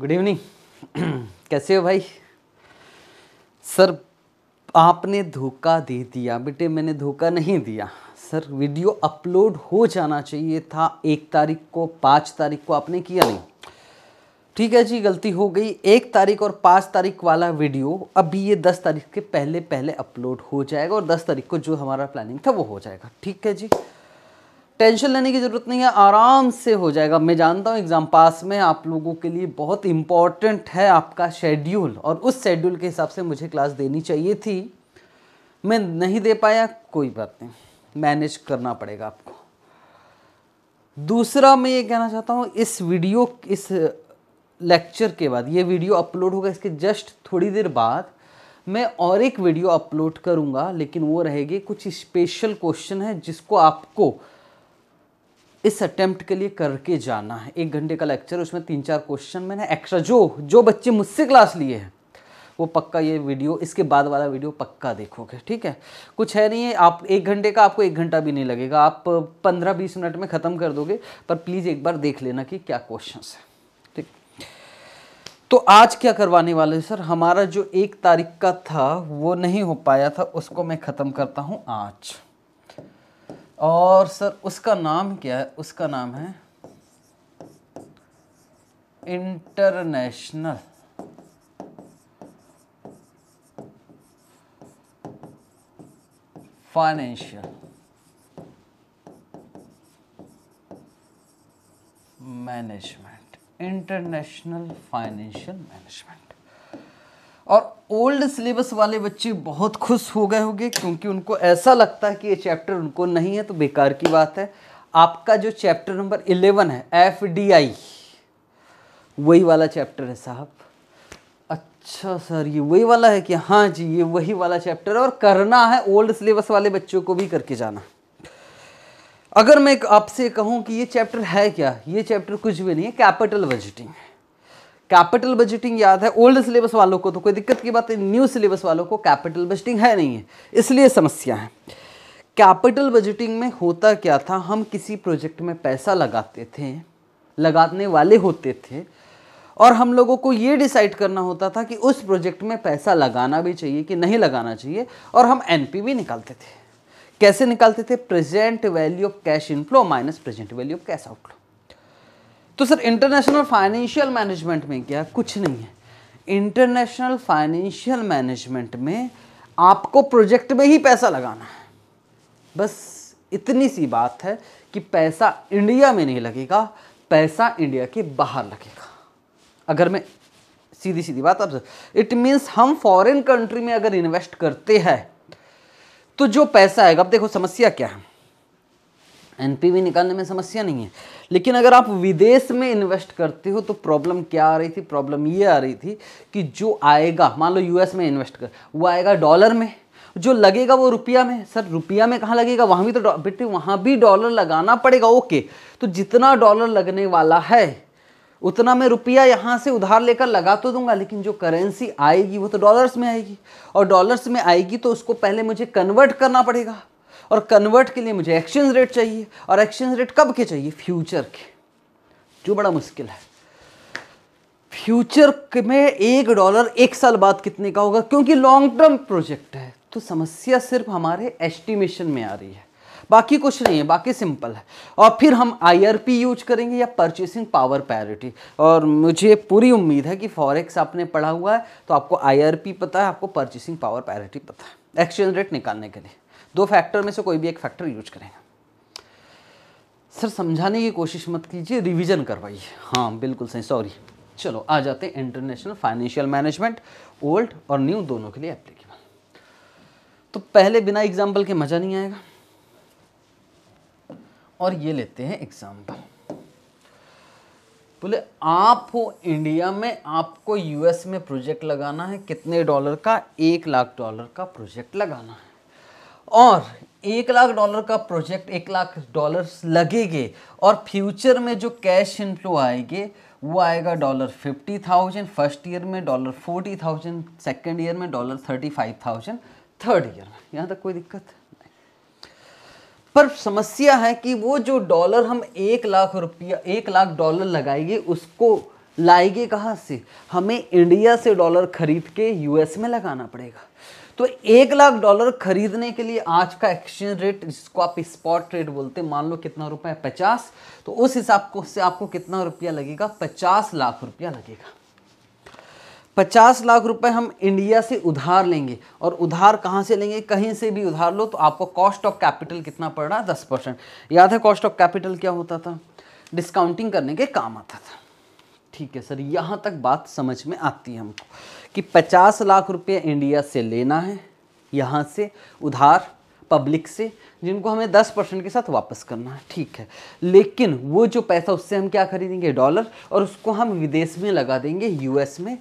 Good evening कैसे हो भाई सर आपने धोखा दे दिया बेटे मैंने धोखा नहीं दिया सर वीडियो अपलोड हो जाना चाहिए था एक तारीख को पाँच तारीख को आपने किया नहीं ठीक है जी गलती हो गई एक तारीख और पाँच तारीख वाला वीडियो अभी ये दस तारीख के पहले पहले अपलोड हो जाएगा और दस तारीख को जो हमारा प्लानिंग था वो हो जाएगा ठीक है जी टेंशन लेने की ज़रूरत नहीं है आराम से हो जाएगा मैं जानता हूँ एग्ज़ाम पास में आप लोगों के लिए बहुत इम्पॉर्टेंट है आपका शेड्यूल और उस शेड्यूल के हिसाब से मुझे क्लास देनी चाहिए थी मैं नहीं दे पाया कोई बात नहीं मैनेज करना पड़ेगा आपको दूसरा मैं ये कहना चाहता हूँ इस वीडियो इस लेक्चर के बाद ये वीडियो अपलोड होगा इसके जस्ट थोड़ी देर बाद मैं और एक वीडियो अपलोड करूँगा लेकिन वो रहेगी कुछ स्पेशल क्वेश्चन है जिसको आपको इस अटेम्प्ट के लिए करके जाना है एक घंटे का लेक्चर उसमें तीन चार क्वेश्चन मैंने एक्स्ट्रा जो जो बच्चे मुझसे क्लास लिए हैं वो पक्का ये वीडियो इसके बाद वाला वीडियो पक्का देखोगे ठीक है कुछ है नहीं है आप एक घंटे का आपको एक घंटा भी नहीं लगेगा आप पंद्रह बीस मिनट में ख़त्म कर दोगे पर प्लीज़ एक बार देख लेना कि क्या क्वेश्चन है ठीक तो आज क्या करवाने वाले सर हमारा जो एक तारीख का था वो नहीं हो पाया था उसको मैं ख़त्म करता हूँ आज और सर उसका नाम क्या है उसका नाम है international financial management international financial management और ओल्ड सिलेबस वाले बच्चे बहुत खुश हो गए होंगे क्योंकि उनको ऐसा लगता है कि ये चैप्टर उनको नहीं है तो बेकार की बात है आपका जो चैप्टर नंबर इलेवन है एफ डी आई वही वाला चैप्टर है साहब अच्छा सर ये वही वाला है कि हाँ जी ये वही वाला चैप्टर है और करना है ओल्ड सिलेबस वाले बच्चों को भी करके जाना अगर मैं आपसे कहूँ कि ये चैप्टर है क्या ये चैप्टर कुछ भी नहीं है कैपिटल बजटिंग है कैपिटल बजटिंग याद है ओल्ड सिलेबस वालों को तो कोई दिक्कत की बात न्यू सिलेबस वालों को कैपिटल बजटिंग है नहीं है इसलिए समस्या है कैपिटल बजटिंग में होता क्या था हम किसी प्रोजेक्ट में पैसा लगाते थे लगाने वाले होते थे और हम लोगों को ये डिसाइड करना होता था कि उस प्रोजेक्ट में पैसा लगाना भी चाहिए कि नहीं लगाना चाहिए और हम भी निकालते थे कैसे निकालते थे present value of cash inflow minus present value of cash outflow तो सर इंटरनेशनल फाइनेंशियल मैनेजमेंट में क्या कुछ नहीं है इंटरनेशनल फाइनेंशियल मैनेजमेंट में आपको प्रोजेक्ट में ही पैसा लगाना है बस इतनी सी बात है कि पैसा इंडिया में नहीं लगेगा पैसा इंडिया के बाहर लगेगा अगर मैं सीधी सीधी बात आप इट मीन्स हम फॉरेन कंट्री में अगर इन्वेस्ट करते हैं तो जो पैसा आएगा अब देखो समस्या क्या है एनपीवी निकालने में समस्या नहीं है लेकिन अगर आप विदेश में इन्वेस्ट करते हो तो प्रॉब्लम क्या आ रही थी प्रॉब्लम ये आ रही थी कि जो आएगा मान लो यूएस में इन्वेस्ट कर वो आएगा डॉलर में जो लगेगा वो रुपया में सर रुपया में कहाँ लगेगा वहाँ भी तो बेटे वहाँ भी डॉलर लगाना पड़ेगा ओके तो जितना डॉलर लगने वाला है उतना मैं रुपया यहाँ से उधार लेकर लगा तो दूंगा लेकिन जो करेंसी आएगी वो तो डॉलर्स में आएगी और डॉलर्स में आएगी तो उसको पहले मुझे कन्वर्ट करना पड़ेगा और कन्वर्ट के लिए मुझे एक्सचेंज रेट चाहिए और एक्सचेंज रेट कब के चाहिए फ्यूचर के जो बड़ा मुश्किल है फ्यूचर में एक डॉलर एक साल बाद कितने का होगा क्योंकि लॉन्ग टर्म प्रोजेक्ट है तो समस्या सिर्फ हमारे एस्टिमेशन में आ रही है बाकी कुछ नहीं है बाकी सिंपल है और फिर हम आईआरपी यूज करेंगे या परचेसिंग पावर पैरिटी और मुझे पूरी उम्मीद है कि फॉरेक्स आपने पढ़ा हुआ है तो आपको आईआरपी पता है आपको परचेसिंग पावर पैरिटी पता है एक्सचेंज रेट निकालने के लिए दो फैक्टर में से कोई भी एक फैक्टर यूज करें सर समझाने की कोशिश मत कीजिए रिवीजन करवाइए हाँ बिल्कुल सही सॉरी चलो आ जाते हैं इंटरनेशनल फाइनेंशियल मैनेजमेंट ओल्ड और न्यू दोनों के लिए एप्लीकेबल तो पहले बिना एग्जाम्पल के मज़ा नहीं आएगा और ये लेते हैं एग्जाम्पल बोले आपको इंडिया में आपको यूएस में प्रोजेक्ट लगाना है कितने डॉलर का एक लाख डॉलर का प्रोजेक्ट लगाना है और एक लाख डॉलर का प्रोजेक्ट एक लाख डॉलर्स लगेंगे और फ्यूचर में जो कैश इनफ्लो आएंगे वो आएगा dollar fifty thousand first year में dollar forty thousand second year में dollar thirty five thousand third year में यहाँ तक कोई दिक्कत नहीं पर समस्या है कि वो जो डॉलर हम एक लाख रुपया एक लाख डॉलर लगाएंगे उसको लाएंगे कहाँ से हमें इंडिया से डॉलर खरीद के यूएस में लगाना पड़ेगा तो एक लाख डॉलर खरीदने के लिए आज का एक्सचेंज रेट जिसको आप स्पॉट रेट बोलते हैं मान लो कितना रुपए है पचास तो उस हिसाब को से आपको कितना रुपया लगेगा पचास लाख रुपया लगेगा पचास लाख रुपए हम इंडिया से उधार लेंगे और उधार कहाँ से लेंगे कहीं से भी उधार लो तो आपको कॉस्ट ऑफ कैपिटल कितना पड़ रहा है दस परसेंट याद है कॉस्ट ऑफ कैपिटल क्या होता था डिस्काउंटिंग करने के काम आता था ठीक है सर यहाँ तक बात समझ में आती है हमको कि 50 लाख रुपए इंडिया से लेना है यहाँ से उधार पब्लिक से जिनको हमें 10 परसेंट के साथ वापस करना है ठीक है लेकिन वो जो पैसा उससे हम क्या खरीदेंगे डॉलर और उसको हम विदेश में लगा देंगे यूएस में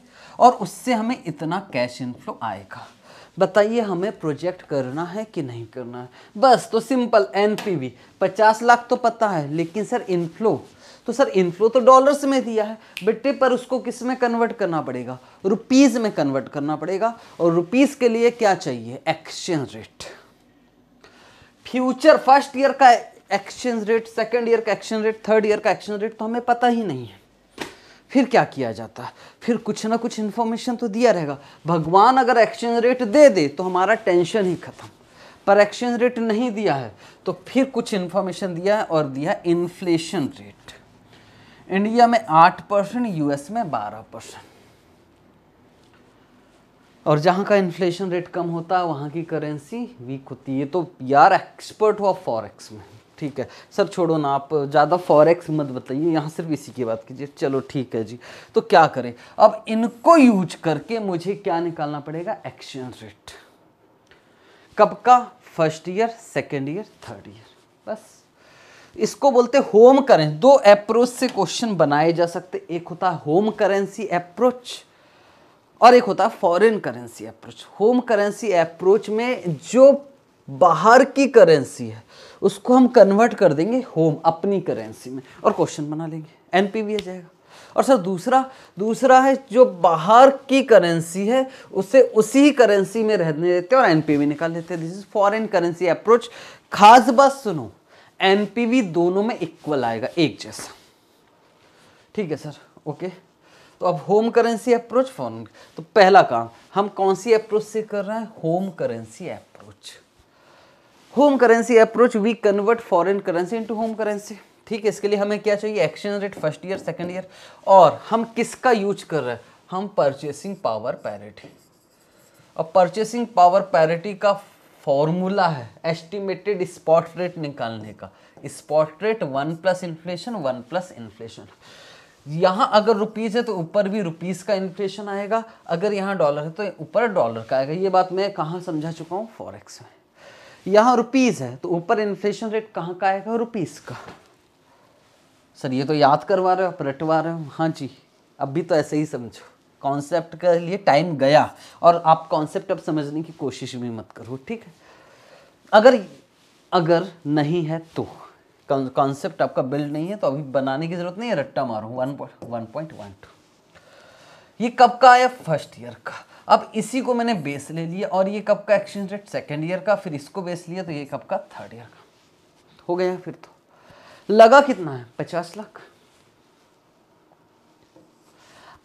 और उससे हमें इतना कैश इनफ्लो आएगा बताइए हमें प्रोजेक्ट करना है कि नहीं करना है बस तो सिंपल एन पी पचास लाख तो पता है लेकिन सर इनफ्लो तो सर इनफ्लो तो डॉलर्स में दिया है बेटे पर उसको किस में कन्वर्ट करना पड़ेगा रुपीज़ में कन्वर्ट करना पड़ेगा और रुपीज़ के लिए क्या चाहिए exchange rate future first year का एक्सचेंज रेट सेकेंड ईयर का एक्सचेंज रेट थर्ड ईयर का एक्सचेंज रेट तो हमें पता ही नहीं है फिर क्या किया जाता है फिर कुछ ना कुछ इन्फॉर्मेशन तो दिया रहेगा भगवान अगर एक्सचेंज रेट दे दे तो हमारा टेंशन ही खत्म पर एक्सचेंज रेट नहीं दिया है तो फिर कुछ इन्फॉर्मेशन दिया है और दिया इन्फ्लेशन रेट इंडिया में आठ परसेंट यूएस में बारह परसेंट और जहाँ का इन्फ्लेशन रेट कम होता है वहां की करेंसी वीक होती है तो यार एक्सपर्ट हुआ फॉरेक्स में ठीक है सर छोड़ो ना आप ज़्यादा फॉरेक्स मत बताइए यहाँ सिर्फ इसी की बात कीजिए चलो ठीक है जी तो क्या करें अब इनको यूज करके मुझे क्या निकालना पड़ेगा एक्सचेंज रेट कब का first year second year third year बस इसको बोलते होम करेंसी दो अप्रोच से क्वेश्चन बनाए जा सकते एक होता है होम करेंसी अप्रोच और एक होता है foreign currency approach home currency approach में जो बाहर की करेंसी है उसको हम कन्वर्ट कर देंगे होम अपनी करेंसी में और क्वेश्चन बना लेंगे एनपी भी आ जाएगा और सर दूसरा दूसरा है जो बाहर की करेंसी है उसे उसी ही करेंसी में रहने देते हैं और पी भी निकाल लेते हैं this is foreign currency approach खास बात सुनो एनपीवी दोनों में इक्वल आएगा एक जैसा ठीक है सर ओके तो अब होम करेंसी अप्रोच फॉरन तो पहला काम हम कौन सी अप्रोच से कर रहे हैं home currency approach home currency approach we convert foreign currency into home currency ठीक है इसके लिए हमें क्या चाहिए exchange rate first year second year और हम किसका यूज कर रहे हैं हम परचेसिंग पावर पैरिटी और परचेसिंग पावर पैरिटी का फॉर्मूला है एस्टिमेटेड स्पॉट रेट निकालने का spot rate one plus inflation one plus inflation यहाँ अगर रुपीज़ है तो ऊपर भी रुपीज़ का इन्फ्लेशन आएगा अगर यहाँ डॉलर है तो ऊपर डॉलर का आएगा ये बात मैं कहाँ समझा चुका हूँ फॉरेक्स में यहाँ रुपीज़ है तो ऊपर इन्फ्लेशन रेट कहाँ का आएगा रुपीज़ का सर ये तो याद करवा रहे हो आप रटवा रहे हो हाँ जी अब भी तो ऐसे ही समझो कॉन्सेप्ट के लिए टाइम गया और आप कॉन्सेप्ट अब समझने की कोशिश भी मत करो ठीक है अगर अगर नहीं है तो कॉन्सेप्ट आपका बिल्ड नहीं है तो अभी बनाने की जरूरत नहीं है रट्टा मारो वन पॉइंट वन टू ये कब का आया फर्स्ट ईयर का अब इसी को मैंने बेस ले लिया और ये कब का एक्सचेंज रेट सेकेंड ईयर का फिर इसको बेस लिया तो ये कब का थर्ड ईयर का हो गया फिर तो लगा कितना है पचास लाख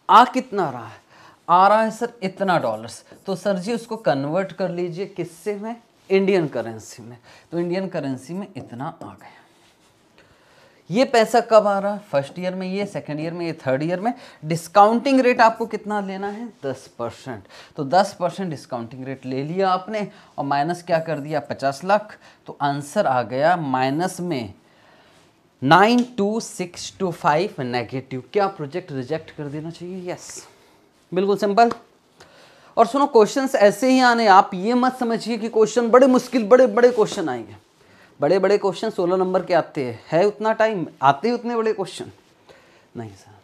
आ कितना रहा है आ रहा है सर इतना डॉलर्स तो सर जी उसको कन्वर्ट कर लीजिए किससे में इंडियन करेंसी में तो इंडियन करेंसी में इतना आ गया ये पैसा कब आ रहा है फर्स्ट ईयर में ये सेकेंड ईयर में ये थर्ड ईयर में डिस्काउंटिंग रेट आपको कितना लेना है दस परसेंट तो दस परसेंट डिस्काउंटिंग रेट ले लिया आपने और माइनस क्या कर दिया पचास लाख तो आंसर आ गया माइनस में nine two six two five negative क्या प्रोजेक्ट रिजेक्ट कर देना चाहिए यस बिल्कुल सिंपल और सुनो क्वेश्चंस ऐसे ही आने आप ये मत समझिए कि क्वेश्चन बड़े मुश्किल बड़े बड़े क्वेश्चन आएंगे बड़े बड़े क्वेश्चन सोलह नंबर के आते हैं है उतना टाइम आते ही उतने बड़े क्वेश्चन नहीं सर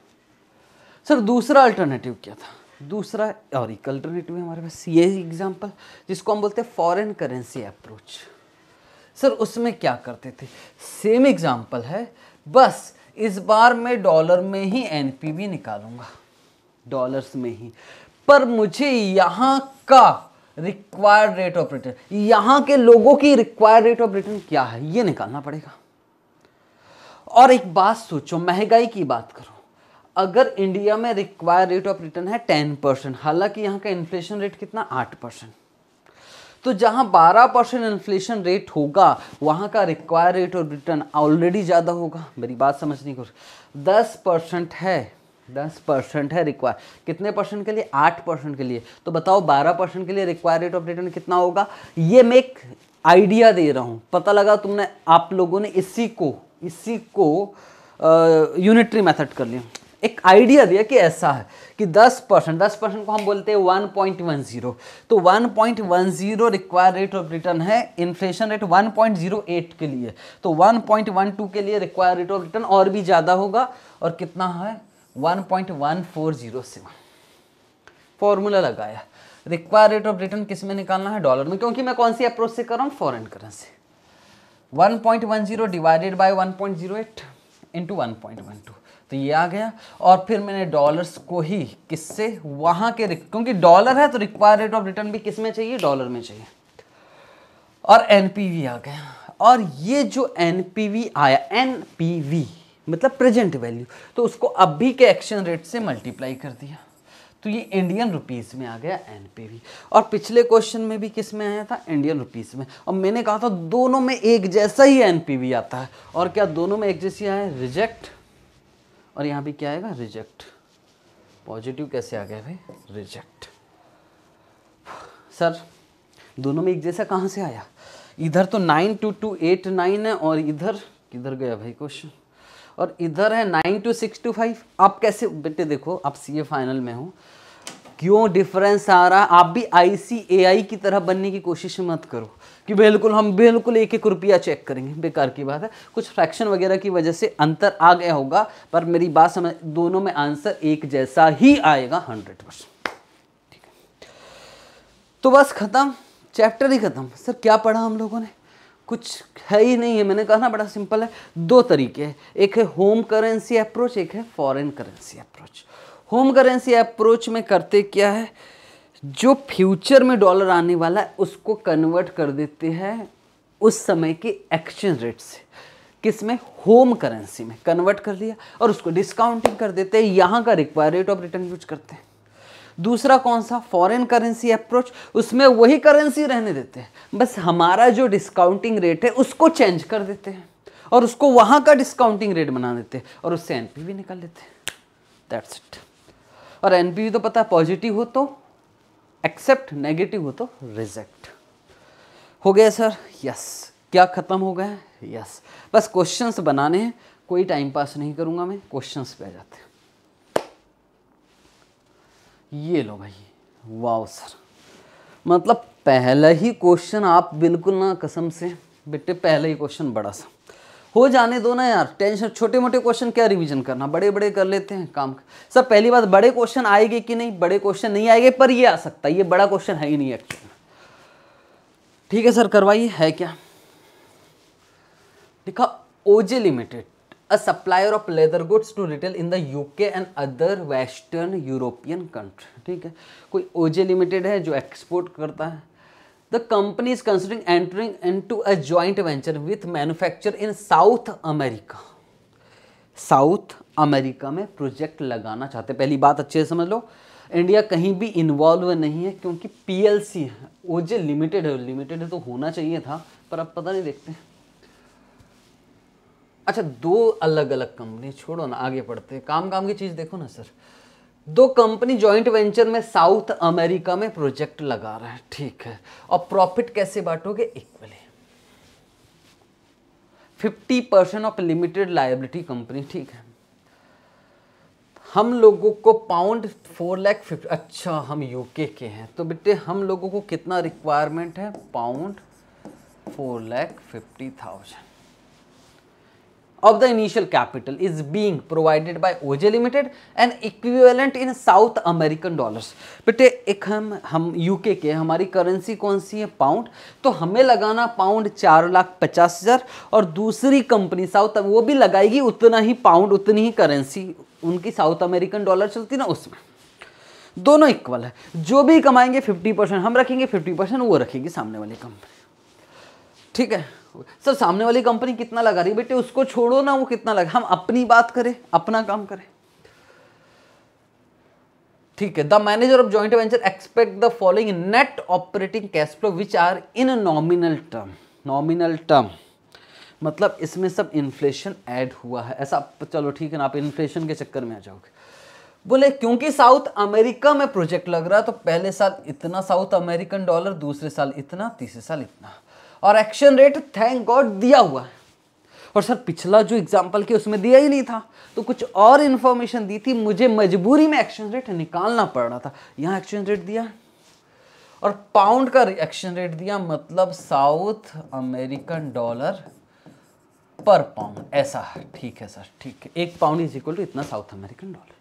सर दूसरा अल्टरनेटिव क्या था दूसरा और एक अल्टरनेटिव है हमारे पास ये एग्जाम्पल जिसको हम बोलते हैं फॉरेन करेंसी अप्रोच सर उसमें क्या करते थे सेम एग्जाम्पल है बस इस बार मैं डॉलर में ही एनपीवी निकालूंगा डॉलर्स में ही पर मुझे यहाँ का रिक्वायर्ड रेट ऑफ रिटर्न यहाँ के लोगों की रिक्वायर्ड रेट ऑफ रिटर्न क्या है ये निकालना पड़ेगा और एक बात सोचो महंगाई की बात करो अगर इंडिया में रिक्वायर्ड रेट ऑफ रिटर्न है टेन परसेंट हालांकि यहाँ का इन्फ्लेशन रेट कितना आठ परसेंट तो जहां 12 परसेंट इन्फ्लेशन रेट होगा वहां का require rate of return already ज़्यादा होगा मेरी बात समझने को दस परसेंट है दस परसेंट है रिक्वायर कितने परसेंट के लिए आठ परसेंट के लिए तो बताओ बारह परसेंट के लिए रिक्वायर रेट ऑफ रिटर्न कितना होगा ये मैं एक आइडिया दे रहा हूँ पता लगा तुमने आप लोगों ने इसी को इसी को यूनिटरी मेथड कर लिया एक आइडिया दिया कि ऐसा है कि 10 परसेंट दस परसेंट को हम बोलते हैं 1.10 तो 1.10 रिक्वायर रेट ऑफ रिटर्न है इन्फ्लेशन रेट 1.08 के लिए तो 1.12 के लिए रिक्वायर रेट ऑफ रिटर्न और भी ज़्यादा होगा और कितना है 1.140 से फॉर्मूला लगाया रिक्वायर रेट ऑफ रिटर्न किस में निकालना है डॉलर में क्योंकि मैं कौन सी अप्रोच से कर रहा हूँ foreign currency one divided by 1.08 into 1.12 तो ये आ गया और फिर मैंने डॉलर्स को ही किससे वहां के क्योंकि डॉलर है तो रिक्वायर रेट ऑफ रिटर्न भी किस में चाहिए डॉलर में चाहिए और एन आ गया और ये जो एनपीवी आया एन मतलब प्रेजेंट वैल्यू तो उसको अभी के एक्शन रेट से मल्टीप्लाई कर दिया तो ये इंडियन रुपीस में आ गया एनपीवी और पिछले क्वेश्चन में भी किस में आया था इंडियन रुपीस में और मैंने कहा था दोनों में एक जैसा ही एन आता है और क्या दोनों में एक जैसी आया रिजेक्ट और यहाँ पे क्या आएगा रिजेक्ट पॉजिटिव कैसे आ गया भाई रिजेक्ट सर दोनों में एक जैसा कहाँ से आया इधर तो nine two two eight nine है और इधर किधर गया भाई क्वेश्चन और इधर है nine two six two five आप कैसे बेटे देखो आप ए फाइनल में हो क्यों डिफरेंस आ रहा आप भी आई की तरह बनने की कोशिश मत करो कि बिल्कुल हम बिल्कुल एक एक रुपया चेक करेंगे बेकार की बात है कुछ फ्रैक्शन वगैरह की वजह से अंतर आ गया होगा पर मेरी बात समझ दोनों में आंसर एक जैसा ही आएगा हंड्रेड परसेंट तो बस ख़त्म चैप्टर ही ख़त्म सर क्या पढ़ा हम लोगों ने कुछ है ही नहीं है मैंने कहा ना बड़ा सिंपल है दो तरीके है एक है होम करेंसी अप्रोच एक है foreign currency approach home currency approach में करते क्या है जो फ्यूचर में डॉलर आने वाला है उसको कन्वर्ट कर देते हैं उस समय के एक्सचेंज रेट से किस में होम करेंसी में कन्वर्ट कर लिया और उसको डिस्काउंटिंग कर देते हैं यहाँ का require rate of return use करते हैं दूसरा कौन सा फॉरेन करेंसी अप्रोच उसमें वही करेंसी रहने देते हैं बस हमारा जो डिस्काउंटिंग रेट है उसको चेंज कर देते हैं और उसको वहाँ का डिस्काउंटिंग रेट बना देते हैं और उससे भी निकाल लेते हैं दैट्स इट और एन तो पता है पॉजिटिव हो तो एक्सेप्ट नेगेटिव हो तो रिजेक्ट हो गया सर यस क्या ख़त्म हो गया यस बस क्वेश्चंस बनाने हैं कोई टाइम पास नहीं करूंगा मैं क्वेश्चंस पे आ जाते हैं ये लो भाई वाओ सर मतलब पहला ही क्वेश्चन आप बिल्कुल ना कसम से बेटे पहला ही क्वेश्चन बड़ा सा हो जाने दो ना यार टेंशन छोटे मोटे क्वेश्चन क्या रिवीजन करना बड़े बड़े कर लेते हैं काम सर पहली बात बड़े क्वेश्चन आएंगे कि नहीं बड़े क्वेश्चन नहीं आएंगे पर ये आ सकता है ये बड़ा क्वेश्चन है ही नहीं एक्चुअली ठीक है सर करवाइए है क्या लिखा OJ limited a supplier of leather goods to retail in the UK and other western European country ठीक है कोई ओजे लिमिटेड है जो एक्सपोर्ट करता है the company is considering entering into a joint venture with manufacturer in South America. South America में project लगाना चाहते हैं पहली बात अच्छे से समझ लो इंडिया कहीं भी इन्वॉल्व नहीं है क्योंकि पीएलसी है वो जो लिमिटेड है लिमिटेड है तो होना चाहिए था पर अब पता नहीं देखते अच्छा दो अलग अलग कंपनी छोड़ो ना आगे पढ़ते काम काम की चीज़ देखो ना सर दो कंपनी जॉइंट वेंचर में साउथ अमेरिका में प्रोजेक्ट लगा रहे हैं ठीक है और प्रॉफिट कैसे बांटोगे equally 50 percent of limited liability company ठीक है हम लोगों को पाउंड फोर लैख फिफ्टी अच्छा हम यूके के हैं तो बेटे हम लोगों को कितना रिक्वायरमेंट है pound four lakh fifty thousand of the initial capital is being provided by OJ Limited and equivalent in South American dollars. बेटे एक हम हम यूके के हमारी करेंसी कौन सी है पाउंड तो हमें लगाना पाउंड चार लाख पचास हज़ार और दूसरी कंपनी साउथ वो भी लगाएगी उतना ही पाउंड उतनी ही करेंसी उनकी साउथ अमेरिकन डॉलर चलती ना उसमें दोनों इक्वल है जो भी कमाएंगे 50 परसेंट हम रखेंगे 50 परसेंट वो रखेगी सामने वाली कंपनी ठीक है सर सामने वाली कंपनी कितना लगा रही बेटे उसको छोड़ो ना वो कितना लगा हम अपनी बात करें अपना काम करें ठीक है the manager of joint venture expect the following net operating cash flow which are in nominal term nominal term मतलब इसमें सब इन्फ्लेशन ऐड हुआ है ऐसा चलो ठीक है ना आप इन्फ्लेशन के चक्कर में आ जाओगे बोले क्योंकि साउथ अमेरिका में प्रोजेक्ट लग रहा है तो पहले साल इतना साउथ अमेरिकन डॉलर दूसरे साल इतना तीसरे साल इतना और एक्शन रेट थैंक गॉड दिया हुआ है और सर पिछला जो एग्जाम्पल के उसमें दिया ही नहीं था तो कुछ और इन्फॉर्मेशन दी थी मुझे मजबूरी में एक्शन रेट निकालना पड़ रहा था यहाँ एक्शन रेट दिया और पाउंड का रिएक्शन रेट दिया मतलब साउथ अमेरिकन डॉलर पर पाउंड ऐसा है ठीक है सर ठीक है एक पाउंड इज इक्वल टू इतना South American dollar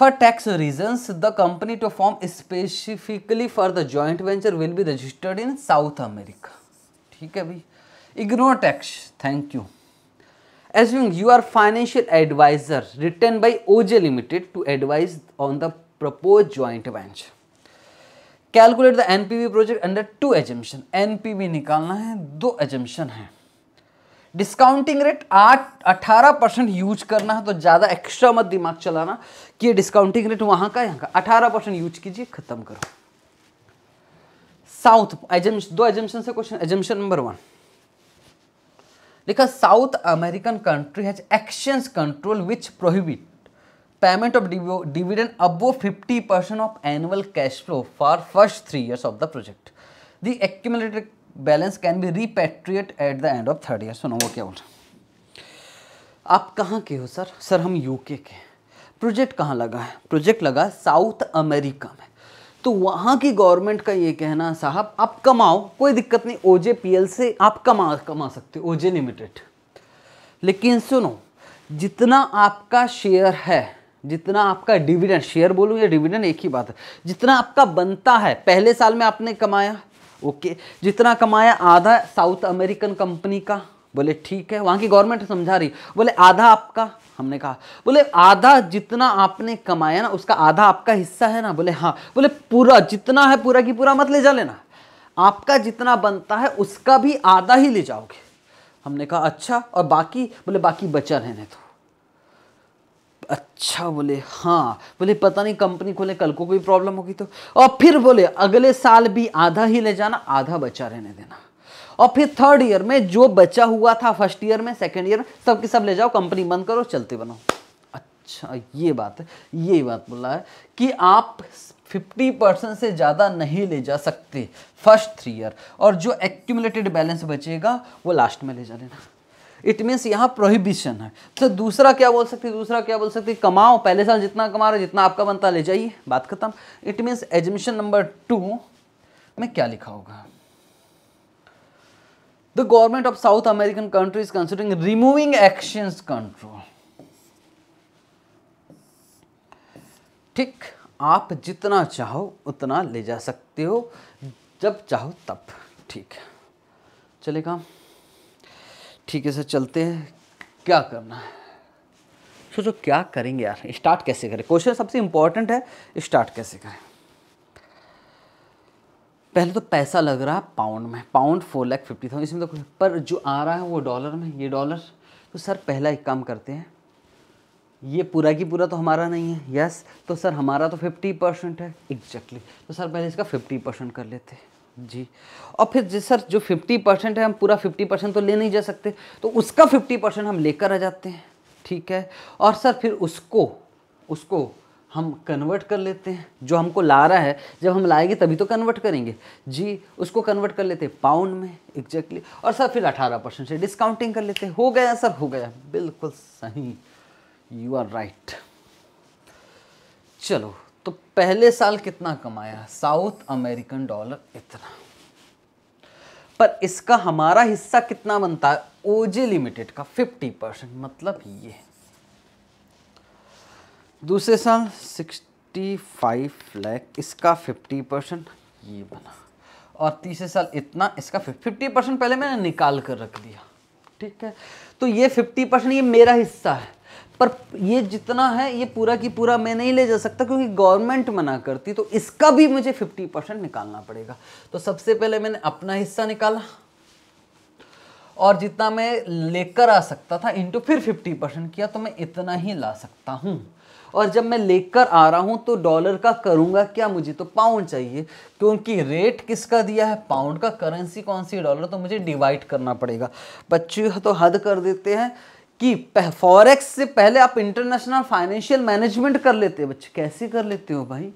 for tax reasons the company to form specifically for the joint venture will be registered in South America ठीक है भाई ignore tax thank you as you are financial advisor return by OJ limited to advise on the propose joint venture calculate the NPV project under two assumption NPV निकालना है दो assumption है discounting rate आठ अठारह percent use करना है तो ज़्यादा एक्स्ट्रा मत दिमाग चलाना कि ये डिस्काउंटिंग रेट वहां का यहां का अठारह परसेंट यूज कीजिए खत्म करो साउथ दो एजेंशन से क्वेश्चन एजेंशन नंबर वन लिखा South American country has exchange control which prohibit payment of dividend above 50% of annual cash flow for first three years of the project the accumulated balance can be repatriate at the end of third year सुनो वो क्या बोल रहे आप कहाँ के हो sir sir हम यूके के प्रोजेक्ट कहाँ लगा है प्रोजेक्ट लगा साउथ अमेरिका में तो वहाँ की गवर्नमेंट का ये कहना साहब आप कमाओ कोई दिक्कत नहीं ओजे एल से आप कमा कमा सकते हो ओजे लिमिटेड लेकिन सुनो जितना आपका शेयर है जितना आपका डिविडेंड शेयर बोलूँ या डिविडेंड एक ही बात है जितना आपका बनता है पहले साल में आपने कमाया ओके जितना कमाया आधा साउथ अमेरिकन कंपनी का बोले ठीक है वहाँ की गवर्नमेंट समझा रही बोले आधा आपका हमने कहा बोले आधा जितना आपने कमाया ना उसका आधा आपका हिस्सा है ना बोले हाँ बोले पूरा जितना है पूरा की पूरा मत ले जा लेना आपका जितना बनता है उसका भी आधा ही ले जाओगे हमने कहा अच्छा और बाकी बोले बाकी बचा रहने तो अच्छा बोले हाँ बोले पता नहीं कंपनी खोले कल को कोई प्रॉब्लम होगी तो और फिर बोले अगले साल भी आधा ही ले जाना आधा बचा रहने देना और फिर थर्ड ईयर में जो बचा हुआ था फर्स्ट ईयर में सेकेंड ईयर में सब के सब ले जाओ कंपनी बंद करो चलते बनो अच्छा ये बात है ये बात बोला है कि आप 50 परसेंट से ज़्यादा नहीं ले जा सकते फर्स्ट थ्री ईयर और जो एक्यूमुलेटेड बैलेंस बचेगा वो लास्ट में ले जा लेना इट मीन्स यहाँ प्रोहिबिशन है तो दूसरा क्या बोल सकती दूसरा क्या बोल सकती कमाओ पहले साल जितना कमा रहे जितना आपका बनता ले जाइए बात खत्म it means admission number two में क्या लिखा होगा the government of South American countries considering removing action control ठीक आप जितना चाहो उतना ले जा सकते हो जब चाहो तब ठीक चलेगा ठीक है सर चलते हैं क्या करना है सोचो क्या करेंगे यार स्टार्ट कैसे करें क्वेश्चन सबसे इंपॉर्टेंट है स्टार्ट कैसे करें पहले तो पैसा लग रहा है पाउंड में pound four lakh fifty thousand इसमें तो कुछ पर जो आ रहा है वो डॉलर में ये डॉलर तो सर पहला एक काम करते हैं ये पूरा की पूरा तो हमारा नहीं है यस तो सर हमारा तो फिफ्टी परसेंट है एग्जैक्टली exactly. तो सर पहले इसका फिफ्टी परसेंट कर लेते हैं जी और फिर सर जो फिफ्टी परसेंट है हम पूरा फिफ्टी परसेंट तो ले नहीं जा सकते तो उसका फिफ्टी परसेंट हम लेकर आ जाते हैं ठीक है और सर फिर उसको उसको हम कन्वर्ट कर लेते हैं जो हमको ला रहा है जब हम लाएंगे तभी तो कन्वर्ट करेंगे जी उसको कन्वर्ट कर लेते हैं पाउंड में एग्जैक्टली exactly. और सर फिर अठारह परसेंट से डिस्काउंटिंग कर लेते हैं हो गया सर हो गया बिल्कुल सही यू आर राइट चलो तो पहले साल कितना कमाया साउथ अमेरिकन डॉलर इतना पर इसका हमारा हिस्सा कितना बनता है ओजे लिमिटेड का 50 परसेंट मतलब ये दूसरे साल 65 लाख इसका 50 परसेंट ये बना और तीसरे साल इतना इसका 50 परसेंट पहले मैंने निकाल कर रख दिया ठीक है तो ये 50 परसेंट ये मेरा हिस्सा है पर ये जितना है ये पूरा की पूरा मैं नहीं ले जा सकता क्योंकि गवर्नमेंट मना करती तो इसका भी मुझे 50 परसेंट निकालना पड़ेगा तो सबसे पहले मैंने अपना हिस्सा निकाला और जितना मैं लेकर आ सकता था इंटू फिर 50 परसेंट किया तो मैं इतना ही ला सकता हूँ और जब मैं लेकर आ रहा हूँ तो डॉलर का करूँगा क्या मुझे तो पाउंड चाहिए क्योंकि रेट किसका दिया है पाउंड का करेंसी कौन सी डॉलर तो मुझे डिवाइड करना पड़ेगा बच्चे तो हद कर देते हैं कि फॉरेक्स से पहले आप इंटरनेशनल फाइनेंशियल मैनेजमेंट कर लेते हो बच्चे कैसे कर लेते हो भाई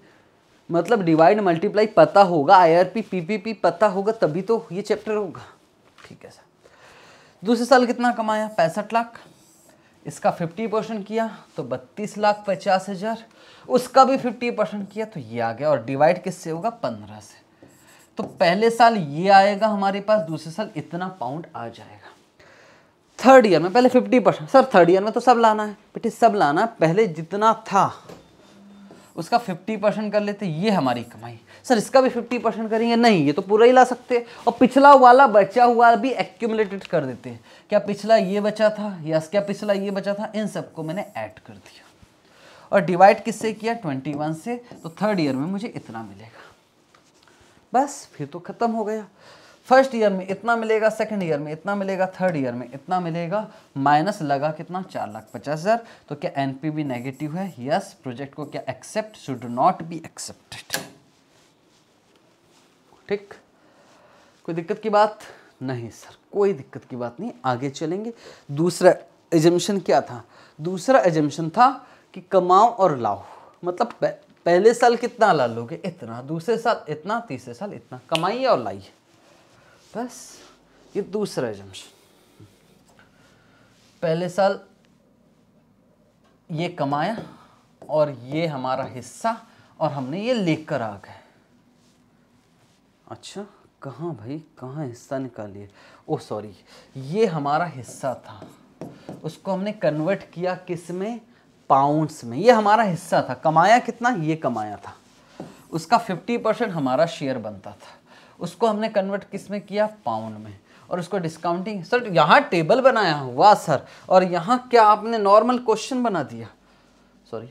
मतलब डिवाइड मल्टीप्लाई पता होगा आईआरपी पीपीपी पता होगा तभी तो ये चैप्टर होगा ठीक है सर दूसरे साल कितना कमाया पैंसठ लाख इसका फिफ्टी परसेंट किया तो बत्तीस लाख पचास हज़ार उसका भी फिफ्टी परसेंट किया तो ये आ गया और डिवाइड किससे होगा पंद्रह से तो पहले साल ये आएगा हमारे पास दूसरे साल इतना पाउंड आ जाएगा थर्ड ईयर में पहले fifty percent sir third year में तो सब लाना है बेटे सब लाना पहले जितना था उसका फिफ्टी परसेंट कर लेते ये हमारी कमाई सर इसका भी फिफ्टी परसेंट करेंगे नहीं ये तो पूरा ही ला सकते और पिछला वाला बचा हुआ भी एक्यूमलेटेड कर देते हैं क्या पिछला ये बचा था या क्या पिछला ये बचा था इन सबको मैंने ऐड कर दिया और डिवाइड किससे किया ट्वेंटी वन से तो थर्ड ईयर में मुझे इतना मिलेगा बस फिर तो ख़त्म हो गया फर्स्ट ईयर में इतना मिलेगा सेकंड ईयर में इतना मिलेगा थर्ड ईयर में इतना मिलेगा माइनस लगा कितना चार लाख पचास हज़ार तो क्या एनपीवी नेगेटिव है यस प्रोजेक्ट को क्या accept should not be accepted ठीक कोई दिक्कत की बात नहीं सर कोई दिक्कत की बात नहीं आगे चलेंगे दूसरा एजम्पन क्या था दूसरा एजम्पन था कि कमाओ और लाओ मतलब पहले साल कितना ला लोगे इतना दूसरे साल इतना तीसरे साल इतना कमाइए और लाइए बस ये दूसरा जमशन पहले साल ये कमाया और ये हमारा हिस्सा और हमने ये लेकर आ गए अच्छा कहाँ भाई कहाँ हिस्सा निकालिए ओ सॉरी ये हमारा हिस्सा था उसको हमने कन्वर्ट किया किस में पाउंड्स में ये हमारा हिस्सा था कमाया कितना ये कमाया था उसका 50 परसेंट हमारा शेयर बनता था उसको हमने कन्वर्ट किस में किया पाउंड में और उसको डिस्काउंटिंग सर यहाँ टेबल बनाया हुआ सर और यहाँ क्या आपने नॉर्मल क्वेश्चन बना दिया सॉरी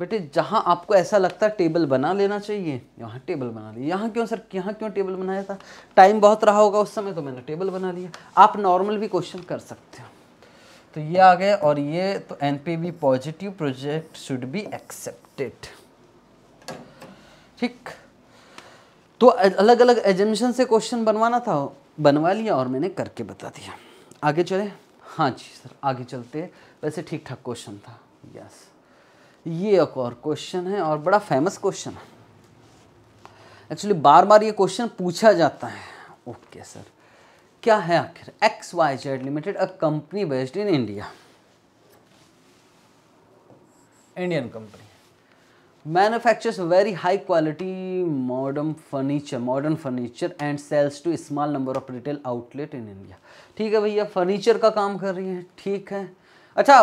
बेटे जहाँ आपको ऐसा लगता है टेबल बना लेना चाहिए यहाँ टेबल बना लिया यहाँ क्यों सर यहाँ क्यों टेबल बनाया था टाइम बहुत रहा होगा उस समय तो मैंने टेबल बना लिया आप नॉर्मल भी क्वेश्चन कर सकते हो तो ये आ गए और ये तो N P V positive project should be accepted ठीक तो अलग अलग एजेंशन से क्वेश्चन बनवाना था बनवा लिया और मैंने करके बता दिया आगे चले हाँ जी सर आगे चलते वैसे ठीक ठाक क्वेश्चन था यस ये एक और क्वेश्चन है और बड़ा फेमस क्वेश्चन है एक्चुअली बार बार ये क्वेश्चन पूछा जाता है ओके सर क्या है आखिर X Y Z limited a company based in India Indian company manufactures very high quality modern furniture modern furniture and sells to small number of retail outlet in India ठीक है भैया furniture का काम कर रही है ठीक है अच्छा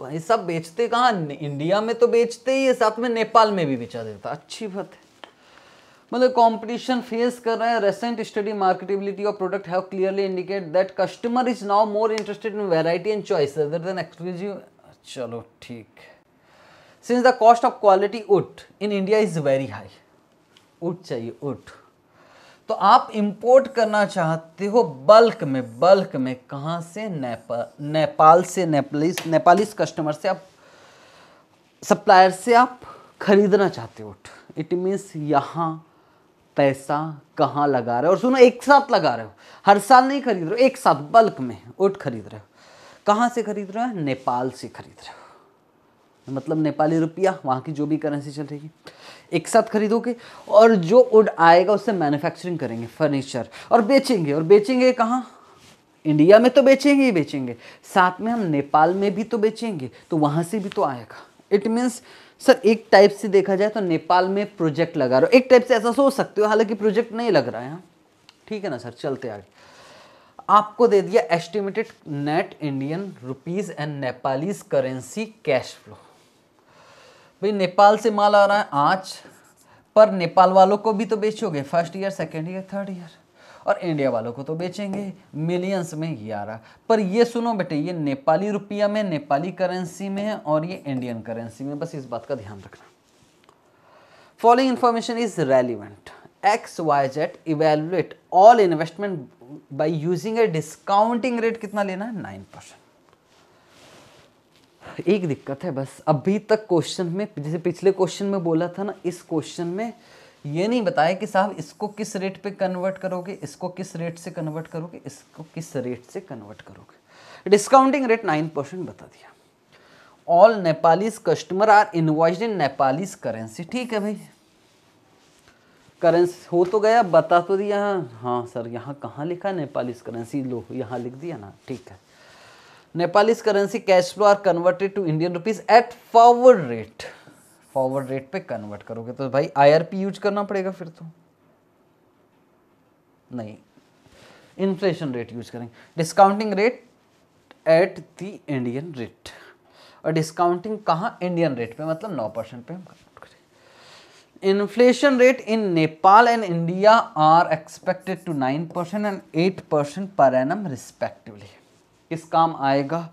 भाई सब बेचते कहाँ इंडिया में तो बेचते ही है साथ में नेपाल में भी बेचा देता अच्छी बात है मतलब कंपटीशन फेस कर रहे हैं recent study marketability of product have clearly indicate that customer is now more interested in variety and choice other than exclusive चलो ठीक है since the cost of quality wood in India is very high wood चाहिए wood. तो आप import करना चाहते हो bulk में बल्क में कहाँ से नेपाल नेपाल से नेपाली नेपालीस कस्टमर से आप सप्लायर से आप खरीदना चाहते हो इट मीन्स यहाँ पैसा कहाँ लगा रहे हो और सुनो एक साथ लगा रहे हो हर साल नहीं खरीद रहे हो एक साथ बल्क में उठ खरीद रहे हो कहाँ से खरीद रहे हो नेपाल से खरीद रहे हो मतलब नेपाली रुपया वहाँ की जो भी करेंसी चल रही है एक साथ खरीदोगे और जो वुड आएगा उससे मैन्युफैक्चरिंग करेंगे फर्नीचर और बेचेंगे और बेचेंगे कहाँ इंडिया में तो बेचेंगे ही बेचेंगे साथ में हम नेपाल में भी तो बेचेंगे तो वहाँ से भी तो आएगा इट मीन्स सर एक टाइप से देखा जाए तो नेपाल में प्रोजेक्ट लगा रहे हो एक टाइप से ऐसा सोच सकते हो हालांकि प्रोजेक्ट नहीं लग रहा है हाँ ठीक है ना सर चलते आगे आपको दे दिया estimated net Indian rupees and Nepalese currency cash flow भाई नेपाल से माल आ रहा है आज पर नेपाल वालों को भी तो बेचोगे first year second year third year और इंडिया वालों को तो बेचेंगे मिलियंस में ग्यारह आ रहा पर ये सुनो बेटे ये नेपाली रुपया में नेपाली करेंसी में है और ये इंडियन करेंसी में बस इस बात का ध्यान रखना following information is relevant X Y Z evaluate all investment by using a discounting rate कितना लेना है नाइन परसेंट एक दिक्कत है बस अभी तक क्वेश्चन में जैसे पिछले क्वेश्चन में बोला था ना इस क्वेश्चन में ये नहीं बताया कि साहब इसको किस रेट पे कन्वर्ट करोगे इसको किस रेट से कन्वर्ट करोगे इसको किस रेट से कन्वर्ट करोगे डिस्काउंटिंग रेट नाइन परसेंट बता दिया all Nepalese customer are invoice in Nepalese currency ठीक है भाई करेंसी हो तो गया बता तो दिया हाँ सर यहाँ कहाँ लिखा नेपालीज करेंसी लो यहाँ लिख दिया ना ठीक है Nepalese currency cash flow are converted to Indian rupees at forward rate forward rate पे कन्वर्ट करोगे तो भाई आईआरपी यूज करना पड़ेगा फिर तो नहीं इन्फ्लेशन रेट यूज करेंगे discounting rate at the Indian rate और डिस्काउंटिंग कहाँ इंडियन रेट पे मतलब नौ परसेंट पे हम inflation rate in Nepal and India are expected to nine percent and eight percent per annum respectively किस काम आएगा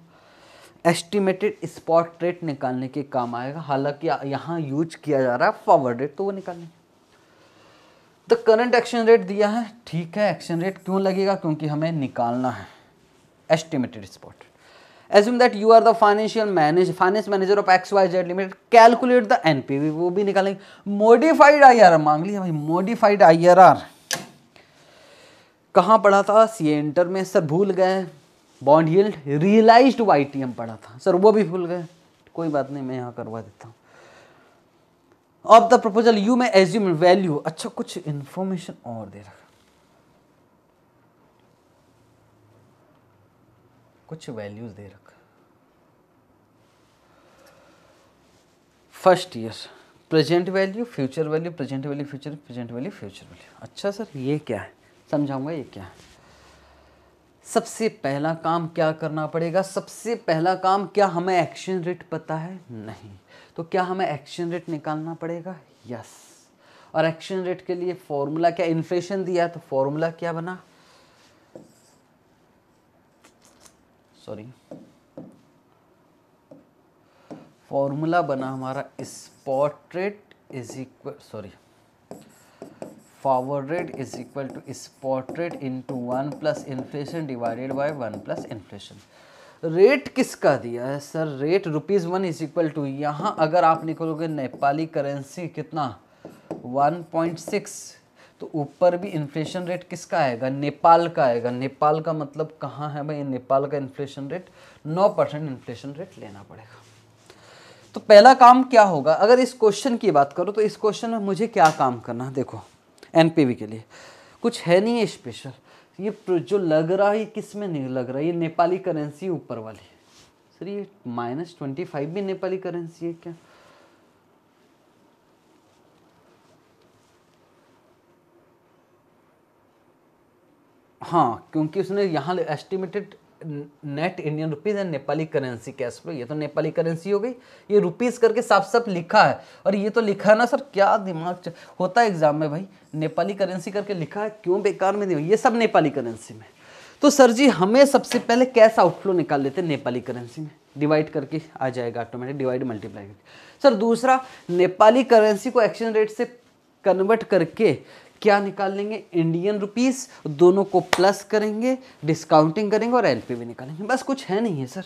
एस्टिमेटेड स्पॉट रेट निकालने के काम आएगा हालांकि यहाँ यूज किया जा रहा है फॉरवर्ड रेट तो वो निकालने द करंट एक्शन रेट दिया है ठीक है एक्शन रेट क्यों लगेगा क्योंकि हमें निकालना है estimated spot assume that you are the financial manage finance manager of X Y Z limited calculate the N वो भी निकालेंगे मॉडिफाइड आई मांग लिया भाई मॉडिफाइड आई कहाँ पढ़ा था सी एंटर में सर भूल गए bond yield realise Y T पढ़ा था सर वो भी भूल गए कोई बात नहीं मैं यहाँ करवा देता हूँ ऑफ द प्रपोजल यू में एज्यूम वैल्यू अच्छा कुछ इन्फॉर्मेशन और दे रखा कुछ वैल्यूज दे रखा first year present value future value present value future present value future value अच्छा सर ये क्या है समझाऊंगा ये क्या है सबसे पहला काम क्या करना पड़ेगा सबसे पहला काम क्या हमें एक्शन रेट पता है नहीं तो क्या हमें एक्शन रेट निकालना पड़ेगा यस और एक्शन रेट के लिए फॉर्मूला क्या इन्फ्लेशन दिया तो फॉर्मूला क्या बना सॉरी फॉर्मूला बना हमारा spot rate is equal sorry rate is equal to spot rate into one plus inflation divided by one plus inflation rate किसका दिया है sir rate rupees one is equal to यहाँ अगर आप निकलोगे Nepali currency कितना 1.6 तो ऊपर भी इन्फ्लेशन रेट किसका आएगा नेपाल का आएगा नेपाल का मतलब कहाँ है भाई नेपाल का इन्फ्लेशन रेट नौ परसेंट इन्फ्लेशन रेट लेना पड़ेगा तो पहला काम क्या होगा अगर इस क्वेश्चन की बात करो तो इस क्वेश्चन में मुझे क्या काम करना है देखो एन के लिए कुछ है नहीं है स्पेशल ये जो लग रहा है किस में नहीं लग रहा है ये नेपाली करेंसी ऊपर वाली सर ये माइनस ट्वेंटी फाइव भी नेपाली करेंसी है क्या हाँ क्योंकि उसने यहाँ estimated net Indian rupees and Nepali currency cash flow ये तो नेपाली करेंसी हो गई ये रुपीज़ करके साफ साफ लिखा है और ये तो लिखा है ना सर क्या दिमाग होता है एग्जाम में भाई नेपाली करेंसी करके लिखा है क्यों बेकार में ये सब नेपाली करेंसी में तो सर जी हमें सबसे पहले कैश आउटफ्लो निकाल लेते हैं नेपाली करेंसी में डिवाइड करके आ जाएगा ऑटोमेटिक डिवाइड मल्टीप्लाई करके सर दूसरा नेपाली करेंसी को एक्सचेंज रेट से कन्वर्ट करके क्या निकाल लेंगे इंडियन रुपीस दोनों को प्लस करेंगे डिस्काउंटिंग करेंगे और एलपीवी निकालेंगे बस कुछ है नहीं है सर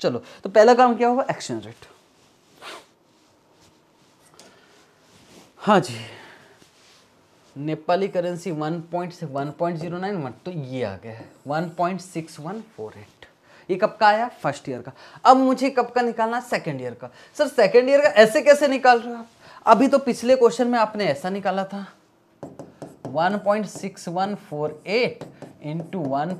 चलो तो पहला काम क्या होगा एक्सचेंज रेट हाँ जी Nepali currency one point one point zero nine one तो ये आ गया है one point six one four eight ये कब का आया फर्स्ट ईयर का अब मुझे कब का निकालना सेकेंड ईयर का सर सेकेंड ईयर का ऐसे कैसे निकाल रहे हो आप अभी तो पिछले क्वेश्चन में आपने ऐसा निकाला था 1.6148 इंटू वन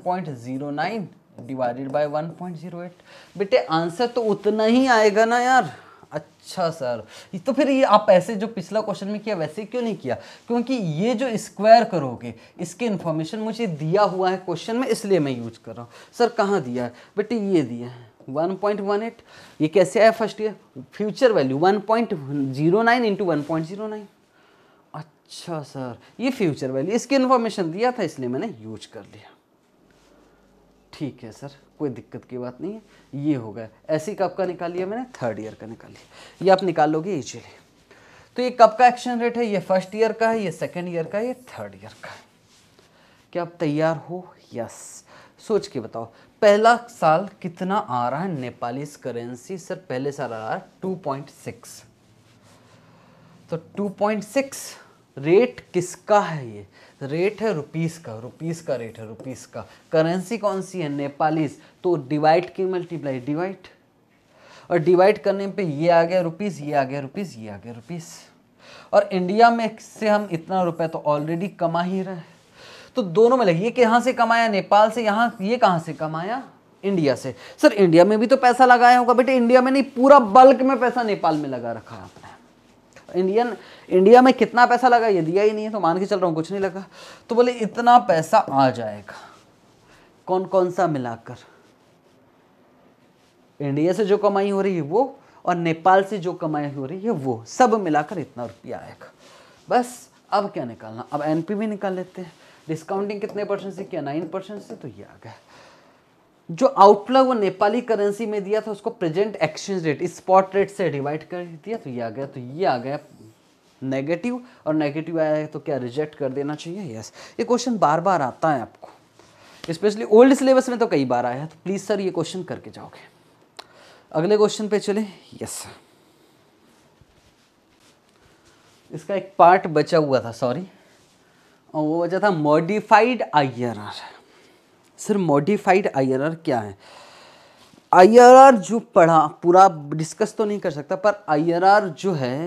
डिवाइडेड बाय 1.08 बेटे आंसर तो उतना ही आएगा ना यार अच्छा सर तो फिर ये आप ऐसे जो पिछला क्वेश्चन में किया वैसे क्यों नहीं किया क्योंकि ये जो स्क्वायर करोगे इसके इन्फॉर्मेशन मुझे दिया हुआ है क्वेश्चन में इसलिए मैं यूज कर रहा हूँ सर कहाँ दिया है बेटे ये दिया है 1.18 ये कैसे आया first year future value 1.09 point zero nine into one point zero nine अच्छा सर ये फ्यूचर वैल्यू इसकी इन्फॉर्मेशन दिया था इसलिए मैंने यूज कर लिया ठीक है सर कोई दिक्कत की बात नहीं है ये हो गया ऐसी कब का निकाल लिया मैंने थर्ड ईयर का निकाल लिया ये आप निकाल लोगे इजीली तो ये कब का एक्शन रेट है ये फर्स्ट ईयर का है ये सेकेंड ईयर का है ये थर्ड ईयर का है क्या आप तैयार हो यस सोच के बताओ पहला साल कितना आ रहा है नेपाली करेंसी सर पहले साल आ रहा है टू पॉइंट सिक्स तो टू पॉइंट सिक्स रेट किसका है ये तो रेट है रुपीस का रुपीस का रेट है रुपीस का करेंसी कौन सी है नेपालीज तो डिवाइड की मल्टीप्लाई डिवाइड और डिवाइड करने पे ये आ गया रुपीस ये आ गया रुपीस ये आ गया रुपीस और इंडिया में से हम इतना रुपए तो ऑलरेडी कमा ही रहे तो दोनों में लगे ये कहाँ से कमाया नेपाल से यहाँ ये कहाँ से कमाया इंडिया से सर इंडिया में भी तो पैसा लगाया होगा बेटे इंडिया में नहीं पूरा बल्क में पैसा नेपाल में लगा रखा है आपने इंडियन इंडिया में कितना पैसा लगा ये दिया ही नहीं है तो मान के चल रहा हूँ कुछ नहीं लगा तो बोले इतना पैसा आ जाएगा कौन कौन सा मिलाकर इंडिया से जो कमाई हो रही है वो और नेपाल से जो कमाई हो रही है वो सब मिलाकर इतना रुपया आएगा बस अब क्या निकालना अब एनपी भी निकाल लेते हैं डिस्काउंटिंग कितने परसेंट से किया नाइन परसेंट से तो ये आ गया जो आउटफ्लो वो नेपाली करेंसी में दिया था उसको present exchange rate spot rate से डिवाइड कर दिया तो ये आ गया तो ये आ गया नेगेटिव और नेगेटिव आया है तो क्या रिजेक्ट कर देना चाहिए यस ये क्वेश्चन बार बार आता है आपको स्पेशली ओल्ड सिलेबस में तो कई बार आया है तो प्लीज़ सर ये क्वेश्चन करके जाओगे अगले क्वेश्चन पे चले यस इसका एक पार्ट बचा हुआ था सॉरी और वो बचा था modified I R R sir modified IRR क्या है आईआरआर जो पढ़ा पूरा डिस्कस तो नहीं कर सकता पर आईआरआर जो है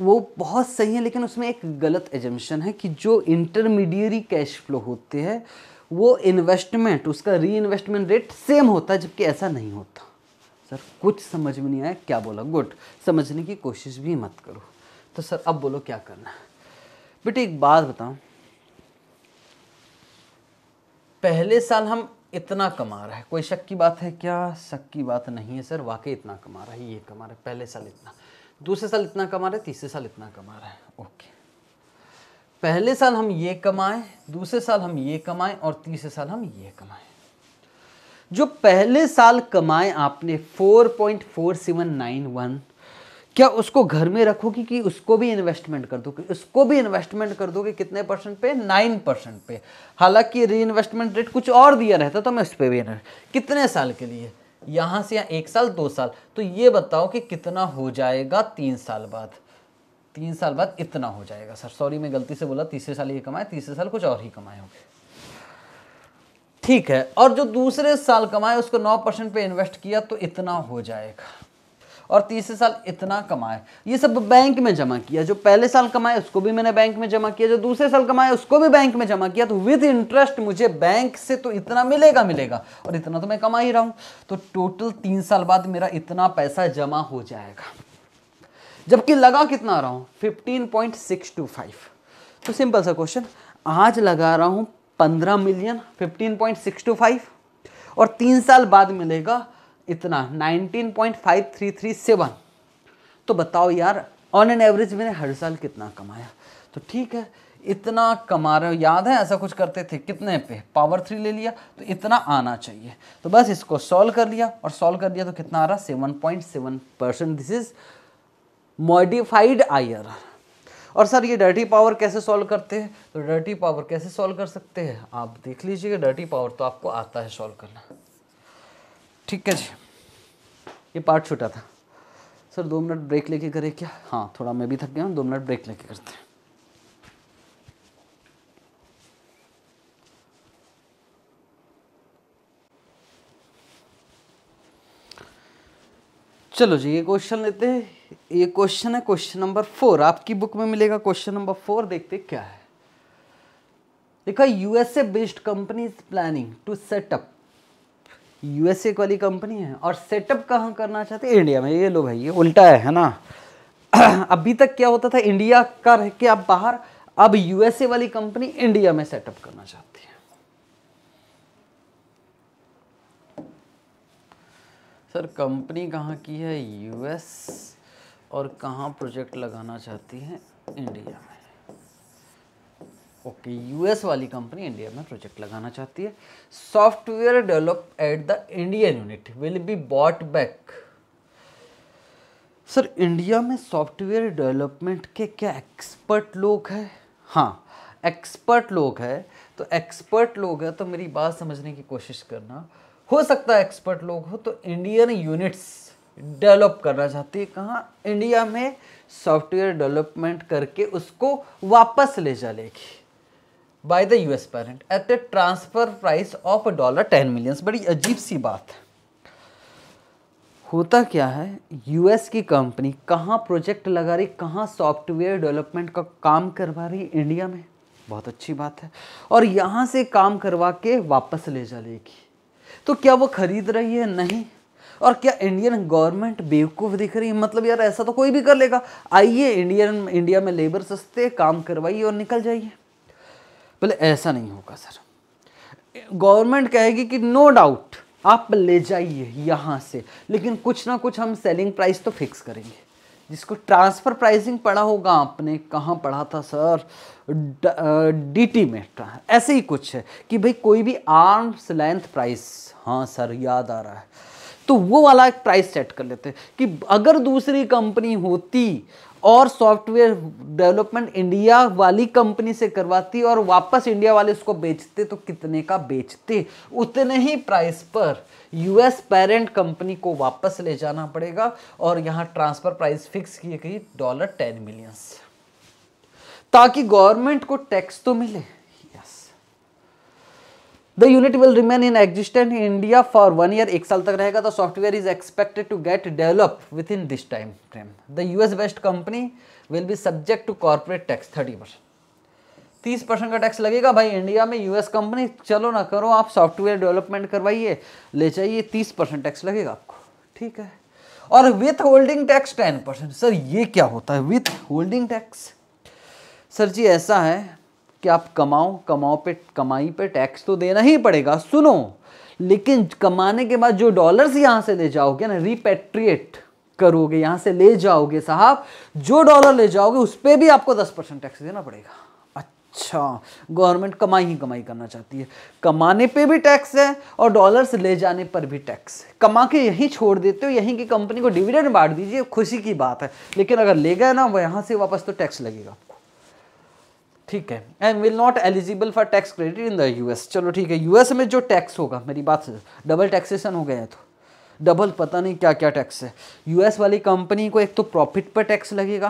वो बहुत सही है लेकिन उसमें एक गलत एजम्पन है कि जो इंटरमीडियरी कैश फ्लो होते हैं वो इन्वेस्टमेंट उसका री इन्वेस्टमेंट रेट सेम होता है जबकि ऐसा नहीं होता सर कुछ समझ में नहीं आया क्या बोला गुड समझने की कोशिश भी मत करो तो सर अब बोलो क्या करना है बेटे एक बात बताऊँ पहले साल हम इतना कमा रहा है कोई शक की बात है क्या शक की बात नहीं है सर वाकई इतना कमा रहा है ये कमा रहा है पहले साल इतना दूसरे साल इतना कमा रहा है तीसरे साल इतना कमा रहा है ओके पहले साल हम ये कमाएं दूसरे साल हम ये कमाएं और तीसरे साल हम ये कमाएं जो पहले साल कमाए आपने four four point seven nine one क्या उसको घर में रखोगे कि उसको भी इन्वेस्टमेंट कर दोगे उसको भी इन्वेस्टमेंट कर दोगे कितने परसेंट पे नाइन परसेंट पे हालांकि री इन्वेस्टमेंट रेट कुछ और दिया रहता तो मैं उस पर भी कितने साल के लिए यहाँ से यहाँ एक साल दो साल तो ये बताओ कि कितना हो जाएगा तीन साल बाद तीन साल बाद इतना हो जाएगा सर सॉरी मैं गलती से बोला तीसरे साल ये कमाए तीसरे साल कुछ और ही कमाए होंगे ठीक है और जो दूसरे साल कमाए उसको नौ परसेंट पे इन्वेस्ट किया तो इतना हो जाएगा और तीसरे साल इतना कमाए ये सब बैंक में जमा किया जो पहले साल कमाए उसको भी मैंने बैंक में जमा किया जो दूसरे साल कमाए उसको भी बैंक में जमा किया तो विद इंटरेस्ट मुझे बैंक से तो इतना मिलेगा मिलेगा और इतना तो मैं कमा ही रहा हूं तो टोटल तीन साल बाद मेरा इतना पैसा जमा हो जाएगा जबकि लगा कितना रहा हूं fifteen point six two five तो सिंपल सा क्वेश्चन आज लगा रहा हूं पंद्रह million fifteen point six two five और तीन साल बाद मिलेगा इतना 19.5337 तो बताओ यार ऑन एन एवरेज मैंने हर साल कितना कमाया तो ठीक है इतना कमा रहे हो याद है ऐसा कुछ करते थे कितने पे पावर थ्री ले लिया तो इतना आना चाहिए तो बस इसको सॉल्व कर लिया और सॉल्व कर दिया तो कितना आ रहा seven point seven percent this is modified I और सर ये डर्टी पावर कैसे सॉल्व करते हैं तो डर्टी पावर कैसे सॉल्व कर सकते हैं आप देख लीजिएगा डर्टी पावर तो आपको आता है सॉल्व करना ठीक है जी ये पार्ट छोटा था सर दो मिनट ब्रेक लेके करें क्या हाँ थोड़ा मैं भी थक गया हूँ दो मिनट ब्रेक लेके करते हैं चलो जी ये क्वेश्चन लेते हैं ये क्वेश्चन है क्वेश्चन नंबर फोर आपकी बुक में मिलेगा क्वेश्चन नंबर फोर देखते क्या है देखा USA based company planning to set up USA वाली कंपनी है और सेटअप कहाँ करना चाहते हैं इंडिया में ये लो भाई ये उल्टा है है ना अभी तक क्या होता था इंडिया का रह के आप बाहर अब यूएसए वाली कंपनी इंडिया में सेटअप करना चाहती है सर कंपनी कहाँ की है यूएस और कहाँ प्रोजेक्ट लगाना चाहती है इंडिया में ओके यूएस वाली कंपनी इंडिया में प्रोजेक्ट लगाना चाहती है software develop at the Indian unit will be bought back sir India में सॉफ्टवेयर डेवलपमेंट के क्या एक्सपर्ट लोग हैं हाँ एक्सपर्ट लोग हैं तो एक्सपर्ट लोग हैं तो मेरी बात समझने की कोशिश करना हो सकता है एक्सपर्ट लोग हो तो इंडियन यूनिट्स डेवलप करना चाहती है कहाँ इंडिया में सॉफ्टवेयर डेवलपमेंट करके उसको वापस ले जा लेगी by the US parent at a transfer price of dollar ten millions बड़ी अजीब सी बात है होता क्या है यूएस की कंपनी कहाँ प्रोजेक्ट लगा रही कहाँ सॉफ्टवेयर डेवलपमेंट का काम करवा रही इंडिया में बहुत अच्छी बात है और यहाँ से काम करवा के वापस ले जा लेगी तो क्या वो खरीद रही है नहीं और क्या इंडियन गवर्नमेंट बेवकूफ़ दिख रही है मतलब यार ऐसा तो कोई भी कर लेगा आइए इंडियन इंडिया में लेबर सस्ते काम करवाइए और निकल जाइए बोले ऐसा नहीं होगा सर गवर्नमेंट कहेगी कि नो डाउट आप ले जाइए यहाँ से लेकिन कुछ ना कुछ हम सेलिंग प्राइस तो फिक्स करेंगे जिसको ट्रांसफ़र प्राइसिंग पढ़ा होगा आपने कहाँ पढ़ा था सर डीटी में ऐसे ही कुछ है कि भाई कोई भी आर्म्स लेंथ प्राइस हाँ सर याद आ रहा है तो वो वाला एक प्राइस सेट कर लेते हैं कि अगर दूसरी कंपनी होती और सॉफ्टवेयर डेवलपमेंट इंडिया वाली कंपनी से करवाती और वापस इंडिया वाले उसको बेचते तो कितने का बेचते उतने ही प्राइस पर यूएस पेरेंट कंपनी को वापस ले जाना पड़ेगा और यहाँ ट्रांसफर प्राइस फिक्स किए गई डॉलर टेन मिलियंस ताकि गवर्नमेंट को टैक्स तो मिले the unit will remain in existent in India for one year एक साल तक रहेगा तो software is expected to get develop within this time frame the US best company will be subject to corporate tax thirty percent तीस परसेंट का tax लगेगा भाई इंडिया में यूएस कंपनी चलो ना करो आप सॉफ्टवेयर डेवलपमेंट करवाइए ले जाइए तीस परसेंट टैक्स लगेगा आपको ठीक है और withholding tax ten percent sir ये क्या होता है विथ होल्डिंग टैक्स सर जी ऐसा है कि आप कमाओ कमाओ पे कमाई पे टैक्स तो देना ही पड़ेगा सुनो लेकिन कमाने के बाद जो डॉलर्स यहाँ से ले जाओगे ना रिपेट्रिएट करोगे यहाँ से ले जाओगे साहब जो डॉलर ले जाओगे उस पर भी आपको दस परसेंट टैक्स देना पड़ेगा अच्छा गवर्नमेंट कमाई ही कमाई करना चाहती है कमाने पे भी टैक्स है और डॉलर्स ले जाने पर भी टैक्स है कमा के यहीं छोड़ देते हो यहीं की कंपनी को डिविडेंड बांट दीजिए खुशी की बात है लेकिन अगर ले गए ना वो यहाँ से वापस तो टैक्स लगेगा ठीक है and will not eligible for tax credit in the US चलो ठीक है यूएस में जो टैक्स होगा मेरी बात डबल टैक्सेशन हो गया है तो डबल पता नहीं क्या क्या टैक्स है यूएस वाली कंपनी को एक तो प्रॉफिट पर टैक्स लगेगा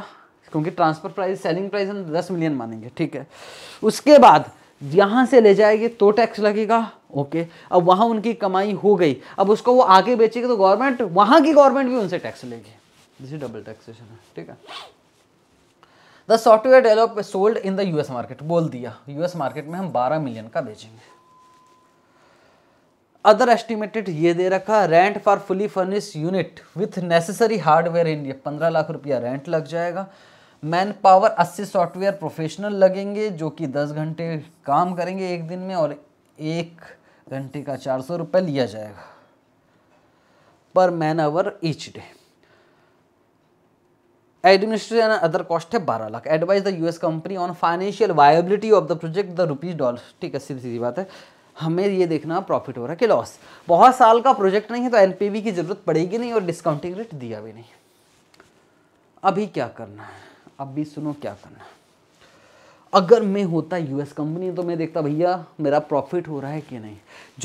क्योंकि ट्रांसफर प्राइस सेलिंग प्राइस हम दस मिलियन मानेंगे ठीक है उसके बाद यहाँ से ले जाएगी तो टैक्स लगेगा ओके अब वहाँ उनकी कमाई हो गई अब उसको वो आगे बेचेगी तो गवर्नमेंट वहाँ की गवर्नमेंट भी उनसे टैक्स लेगी जैसे डबल टैक्सेशन है ठीक है the software develop sold in the US market बोल दिया यूएस मार्केट में हम 12 मिलियन का बेचेंगे अदर एस्टिमेटेड ये दे रखा rent for fully furnish unit with necessary hardware in पंद्रह लाख रुपया रेंट लग जाएगा मैन पावर अस्सी सॉफ्टवेयर प्रोफेशनल लगेंगे जो कि दस घंटे काम करेंगे एक दिन में और एक घंटे का चार सौ रुपये लिया जाएगा per man hour each day administration and other cost है बारह lakh advise the US company on financial viability of the project the rupees dollar ठीक है सीधी सीधी बात है हमें ये देखना प्रॉफिट हो रहा है कि लॉस बहुत साल का प्रोजेक्ट नहीं है तो एनपीवी की ज़रूरत पड़ेगी नहीं और डिस्काउंटिंग रेट दिया भी नहीं अभी क्या करना है अभी सुनो क्या करना है अगर मैं होता यूएस कंपनी तो मैं देखता भैया मेरा प्रॉफिट हो रहा है कि नहीं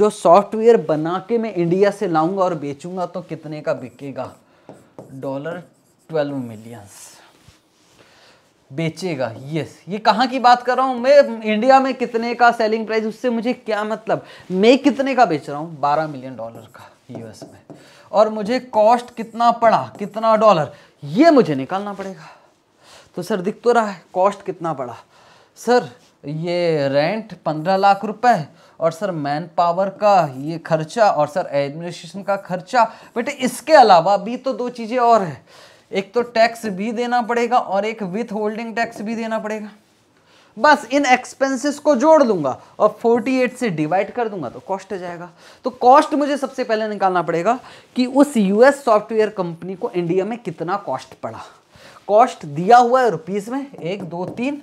जो सॉफ्टवेयर बना के मैं इंडिया से लाऊंगा और बेचूंगा तो कितने का बिकेगा डॉलर ट्वेल्व मिलियंस बेचेगा यस ये कहाँ की बात कर रहा हूँ मैं इंडिया में कितने का सेलिंग प्राइस उससे मुझे क्या मतलब मैं कितने का बेच रहा हूँ बारह मिलियन डॉलर का यूएस में और मुझे कॉस्ट कितना पड़ा कितना डॉलर ये मुझे निकालना पड़ेगा तो सर दिख तो रहा है कॉस्ट कितना पड़ा सर ये रेंट पंद्रह लाख रुपए और सर मैन पावर का ये खर्चा और सर एडमिनिस्ट्रेशन का खर्चा बेटे इसके अलावा भी तो दो चीज़ें और हैं एक तो टैक्स भी देना पड़ेगा और एक विथ होल्डिंग टैक्स भी देना पड़ेगा बस इन एक्सपेंसेस को जोड़ दूंगा और 48 से डिवाइड कर दूंगा तो कॉस्ट जाएगा तो कॉस्ट मुझे सबसे पहले निकालना पड़ेगा कि उस यूएस सॉफ्टवेयर कंपनी को इंडिया में कितना कॉस्ट पड़ा कॉस्ट दिया हुआ है रुपीज में एक दो तीन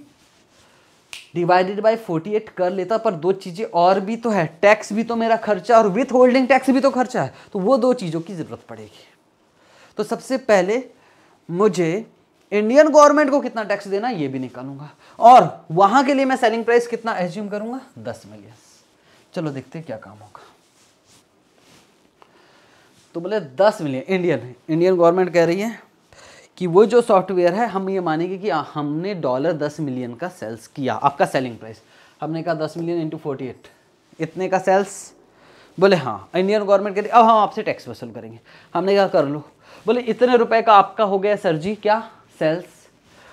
डिवाइडेड बाय 48 कर लेता पर दो चीज़ें और भी तो है टैक्स भी तो मेरा खर्चा और विथ होल्डिंग टैक्स भी तो खर्चा है तो वो दो चीज़ों की ज़रूरत पड़ेगी तो सबसे पहले मुझे इंडियन गवर्नमेंट को कितना टैक्स देना ये भी निकालूंगा और वहां के लिए मैं सेलिंग प्राइस कितना एज्यूम करूंगा दस मिलियन चलो देखते क्या काम होगा तो बोले दस मिलियन इंडियन इंडियन गवर्नमेंट कह रही है कि वो जो सॉफ्टवेयर है हम ये मानेंगे कि हमने डॉलर दस मिलियन का सेल्स किया आपका सेलिंग प्राइस हमने कहा दस मिलियन इंटू फोर्टी एट इतने का सेल्स बोले हाँ इंडियन गवर्नमेंट कह रही अब हम आपसे टैक्स वसूल करेंगे हमने कहा कर लो बोले इतने रुपए का आपका हो गया सर जी क्या सेल्स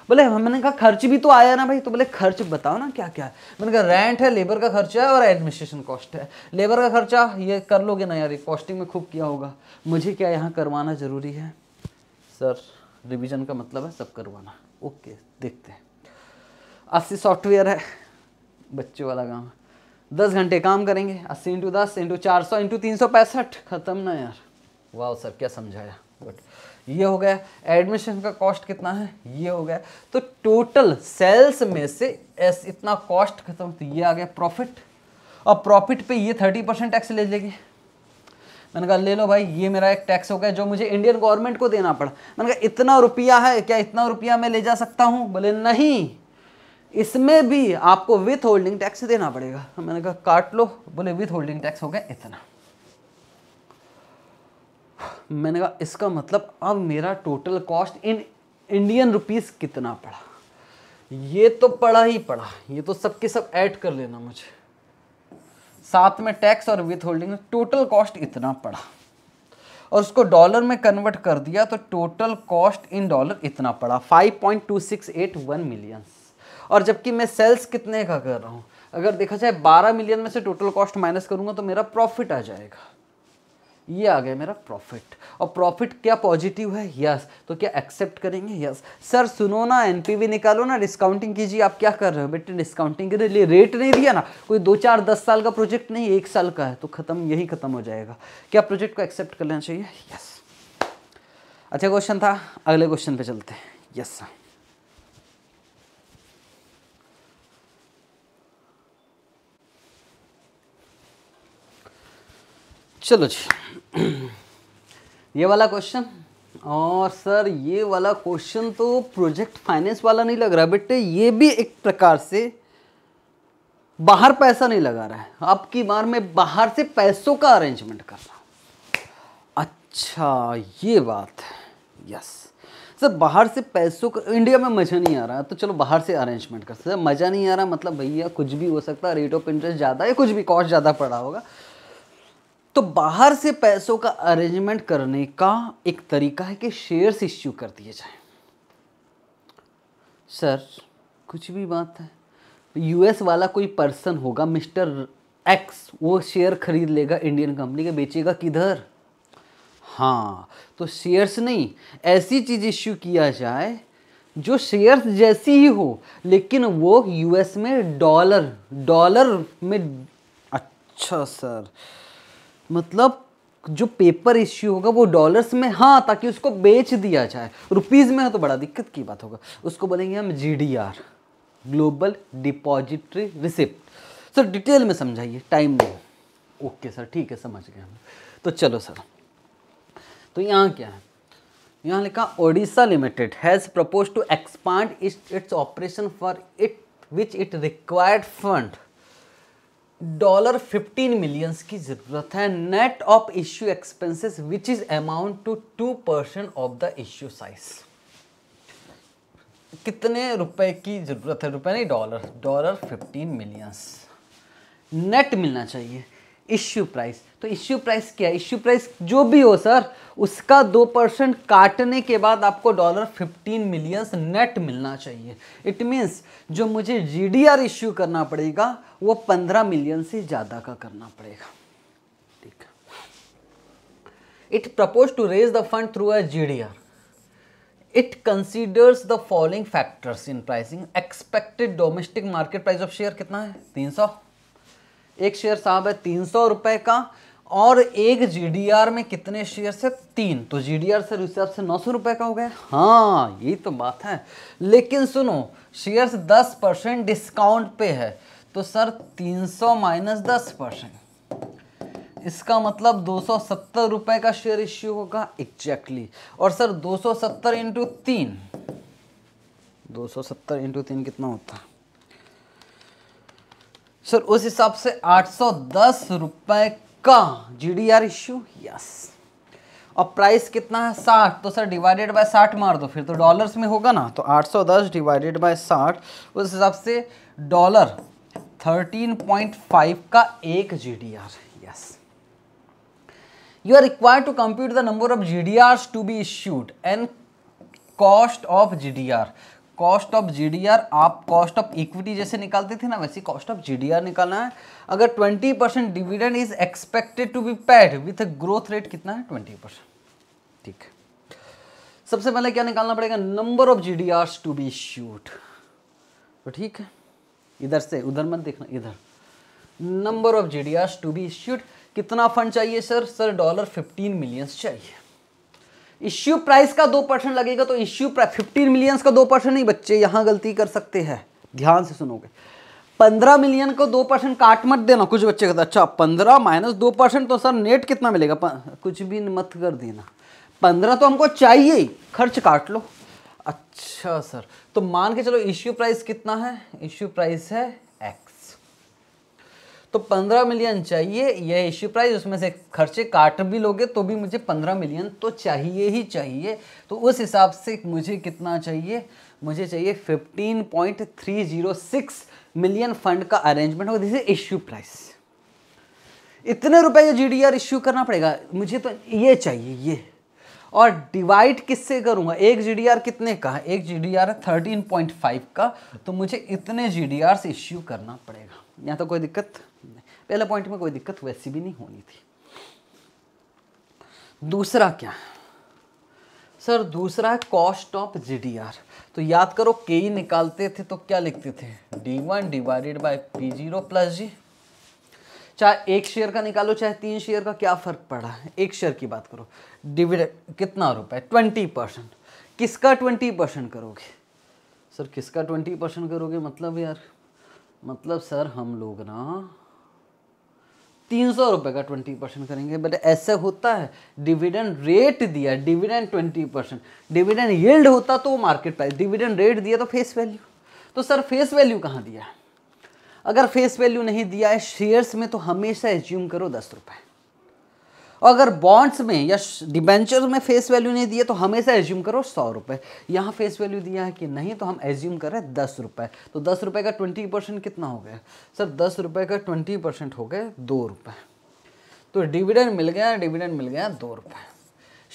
बोले मैंने कहा खर्च भी तो आया ना भाई तो बोले खर्च बताओ ना क्या क्या है मैंने कहा रेंट है लेबर का खर्चा है और एडमिनिस्ट्रेशन कॉस्ट है लेबर का खर्चा ये कर लोगे ना यार ये कॉस्टिंग में खूब किया होगा मुझे क्या यहाँ करवाना ज़रूरी है सर रिवीजन का मतलब है सब करवाना ओके देखते हैं अस्सी सॉफ्टवेयर है बच्चों वाला काम दस घंटे काम करेंगे अस्सी इंटू दस इंटू चार सौ इंटू तीन सौ पैंसठ खत्म ना यार वाह सर क्या समझाया ये हो गया एडमिशन का कॉस्ट कितना है ये हो गया तो टोटल सेल्स में से एस इतना कॉस्ट खत्म तो ये आ गया प्रॉफिट और प्रॉफिट पे ये थर्टी परसेंट टैक्स ले लेंगे मैंने कहा ले लो भाई ये मेरा एक टैक्स हो गया जो मुझे इंडियन गवर्नमेंट को देना पड़ा मैंने कहा इतना रुपया है क्या इतना रुपया मैं ले जा सकता हूँ बोले नहीं इसमें भी आपको विथ होल्डिंग टैक्स देना पड़ेगा मैंने कहा काट लो बोले विथ होल्डिंग टैक्स हो गया इतना मैंने कहा इसका मतलब अब मेरा total cost in Indian rupees कितना पड़ा ये तो पड़ा ही पड़ा ये तो सबके सब ऐड सब कर लेना मुझे साथ में टैक्स और विथ होल्डिंग टोटल कॉस्ट इतना पड़ा और उसको डॉलर में कन्वर्ट कर दिया तो टोटल कॉस्ट इन डॉलर इतना पड़ा 5.2681 मिलियन और जबकि मैं सेल्स कितने का कर रहा हूँ अगर देखा जाए 12 मिलियन में से टोटल कॉस्ट माइनस करूँगा तो मेरा प्रॉफिट आ जाएगा ये आ गया मेरा प्रॉफिट और प्रॉफिट क्या पॉजिटिव है यस तो क्या एक्सेप्ट करेंगे यस सर सुनो ना एनपीवी निकालो ना डिस्काउंटिंग कीजिए आप क्या कर रहे हो बेटे डिस्काउंटिंग के तो लिए रेट नहीं दिया ना कोई दो चार दस साल का प्रोजेक्ट नहीं एक साल का है तो खत्म यही खत्म हो जाएगा क्या प्रोजेक्ट को एक्सेप्ट कर लेना चाहिए यस अच्छा क्वेश्चन था अगले क्वेश्चन पे चलते हैं यस सर चलो जी ये वाला क्वेश्चन और सर ये वाला क्वेश्चन तो प्रोजेक्ट फाइनेंस वाला नहीं लग रहा बेटे ये भी एक प्रकार से बाहर पैसा नहीं लगा रहा है अब की बार में बाहर से पैसों का अरेंजमेंट कर रहा अच्छा ये बात है यस सर बाहर से पैसों का इंडिया में मज़ा नहीं आ रहा तो चलो बाहर से अरेंजमेंट कर सकते मज़ा नहीं आ रहा मतलब भैया कुछ भी हो सकता है रेट ऑफ इंटरेस्ट ज़्यादा या कुछ भी कॉस्ट ज़्यादा पड़ा होगा तो बाहर से पैसों का अरेंजमेंट करने का एक तरीका है कि शेयर्स इश्यू कर दिए जाए सर कुछ भी बात है यूएस वाला कोई पर्सन होगा मिस्टर एक्स वो शेयर खरीद लेगा इंडियन कंपनी के बेचेगा किधर हाँ तो शेयर्स नहीं ऐसी चीज़ इश्यू किया जाए जो शेयर्स जैसी ही हो लेकिन वो यूएस में डॉलर डॉलर में अच्छा सर मतलब जो पेपर इश्यू होगा वो डॉलर्स में हाँ ताकि उसको बेच दिया जाए रुपीज़ में है तो बड़ा दिक्कत की बात होगा उसको बोलेंगे हम G D R global depository receipt sir detail में समझाइए टाइम नहीं ओके सर ठीक है समझ गए हम तो चलो सर तो यहाँ क्या है यहाँ लिखा Odisha limited has propose to expand its operation for it which it required fund dollar fifteen millions की ज़रूरत है net of issue expenses which is amount to two percent of the issue size कितने रुपए की ज़रूरत है रुपए नहीं dollar dollar fifteen millions net मिलना चाहिए इश्यू प्राइस तो इश्यू प्राइस क्या है इश्यू प्राइस जो भी हो सर उसका दो परसेंट काटने के बाद आपको डॉलर फिफ्टीन मिलियंस नेट मिलना चाहिए इट मीन्स जो मुझे जीडीआर इश्यू करना पड़ेगा वो पंद्रह मिलियन से ज़्यादा का करना पड़ेगा ठीक है it propose to raise the fund through a GDR it considers the following factors in pricing expected domestic market price of share कितना है सौ एक शेयर साहब है तीन सौ रुपए का और एक जीडीआर में कितने शेयर से तीन तो जीडीआर से रिसर्व से नौ सौ रुपए का हो गया हाँ ये तो बात है लेकिन सुनो शेयर्स दस परसेंट डिस्काउंट पे है तो सर तीन सौ माइनस दस परसेंट इसका मतलब दो सौ सत्तर रुपये का शेयर इश्यू होगा एग्जैक्टली और सर दो सौ सत्तर इंटू तीन दो सौ सत्तर इंटू तीन कितना होता है सर उस हिसाब से आठ सौ दस का G D R issue yes और प्राइस कितना है साठ तो सर डिवाइडेड बाय साठ मार दो फिर तो डॉलर्स में होगा ना तो आठ सौ दस डिवाइडेड बाय साठ उस हिसाब से डॉलर थर्टीन पॉइंट फाइव का एक G D R yes you are required to compute the number of GDRs to be issued and cost of GDR. Cost of GDR आप कॉस्ट ऑफ इक्विटी जैसे निकालते थे ना वैसे कॉस्ट ऑफ जीडीआर निकालना है अगर twenty percent dividend is expected to be paid with a growth rate कितना है ट्वेंटी परसेंट ठीक सबसे पहले क्या निकालना पड़ेगा number of G D R to be issued तो ठीक है इधर से उधर मत देखना इधर number of G D Rs to be issued कितना फंड चाहिए sir sir dollar fifteen millions चाहिए इश्यू प्राइस का दो परसेंट लगेगा तो इश्यू प्राइस फिफ्टीन मिलियंस का दो परसेंट नहीं बच्चे यहाँ गलती कर सकते हैं ध्यान से सुनोगे पंद्रह मिलियन को दो परसेंट काट मत देना कुछ बच्चे कहते अच्छा पंद्रह माइनस दो परसेंट तो सर नेट कितना मिलेगा कुछ भी मत कर देना पंद्रह तो हमको चाहिए ही खर्च काट लो अच्छा सर तो मान के चलो इश्यू प्राइस कितना है इश्यू प्राइस है तो पंद्रह मिलियन चाहिए यह इश्यू प्राइस उसमें से खर्चे काट भी लोगे तो भी मुझे पंद्रह मिलियन तो चाहिए ही चाहिए तो उस हिसाब से मुझे कितना चाहिए मुझे चाहिए fifteen point three zero six million fund का अरेंजमेंट होगा दिस इश्यू प्राइस इतने रुपए का जीडीआर इश्यू करना पड़ेगा मुझे तो ये चाहिए ये और डिवाइड किससे करूंगा एक जी कितने का है एक जीडीआर है थर्टीन पॉइंट फाइव का तो मुझे इतने जी से इश्यू करना पड़ेगा यहाँ तो कोई दिक्कत पहला पॉइंट में कोई दिक्कत वैसी भी नहीं होनी थी दूसरा क्या सर दूसरा है कॉस्ट ऑफ जी तो याद करो के ही निकालते थे तो क्या लिखते थे D one divided by P zero plus G चाहे एक शेयर का निकालो चाहे तीन शेयर का क्या फ़र्क पड़ा है एक शेयर की बात करो डिविडेंड कितना रुपए ट्वेंटी परसेंट किसका ट्वेंटी परसेंट करोगे सर किसका ट्वेंटी परसेंट करोगे मतलब यार मतलब सर हम लोग ना तीन सौ रुपये का ट्वेंटी परसेंट करेंगे बट ऐसे होता है डिविडेंड रेट दिया dividend twenty percent dividend yield होता तो मार्केट प्राइस डिविडेंड रेट दिया तो फेस वैल्यू तो सर फेस वैल्यू कहाँ दिया है अगर फेस वैल्यू नहीं दिया है शेयर्स में तो हमेशा एज्यूम करो दस रुपये और अगर बॉन्ड्स में या डिबेंचर में फेस वैल्यू नहीं दिया तो हमेशा एज्यूम करो सौ रुपये यहाँ फेस वैल्यू दिया है कि नहीं तो हम एज्यूम कर रहे हैं दस रुपये तो दस रुपये का ट्वेंटी परसेंट कितना हो गया सर दस रुपये का ट्वेंटी परसेंट हो गए दो रुपये तो डिविडेंड मिल गया डिविडेंड मिल गया दो रुपये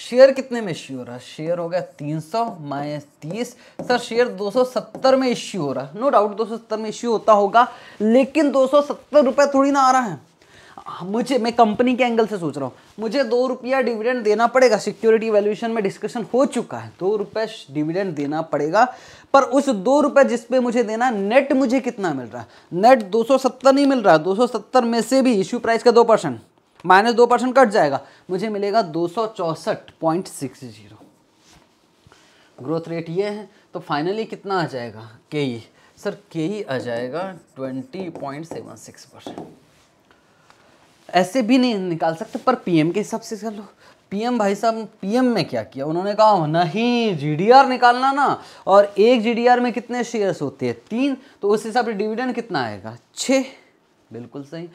शेयर कितने में इश्यू हो रहा है शेयर हो गया तीन सौ माइनस तीस सर शेयर दो सौ सत्तर में इश्यू हो रहा है नो डाउट दो सौ सत्तर में इश्यू होता होगा लेकिन दो सौ सत्तर रुपये थोड़ी ना आ रहा है हाँ, मुझे मैं कंपनी के एंगल से सोच रहा हूँ मुझे दो रुपया डिविडेंड देना पड़ेगा सिक्योरिटी वैल्यूएशन में डिस्कशन हो चुका है दो रुपये डिविडेंड देना पड़ेगा पर उस दो रुपये जिसपे मुझे देना नेट मुझे कितना मिल रहा है नेट 270 नहीं मिल रहा है 270 में से भी इश्यू प्राइस का दो परसेंट माइनस दो परसेंट कट जाएगा मुझे मिलेगा दो ग्रोथ रेट ये है तो फाइनली कितना आ जाएगा के सर के आ जाएगा twenty point seven six percent ऐसे भी नहीं निकाल सकते पर पीएम के हिसाब से चलो पीएम भाई साहब पीएम में क्या किया उन्होंने कहा नहीं जीडीआर निकालना ना और एक जीडीआर में कितने शेयर्स होते हैं तीन तो उस हिसाब से डिविडेंड कितना आएगा छः बिल्कुल सही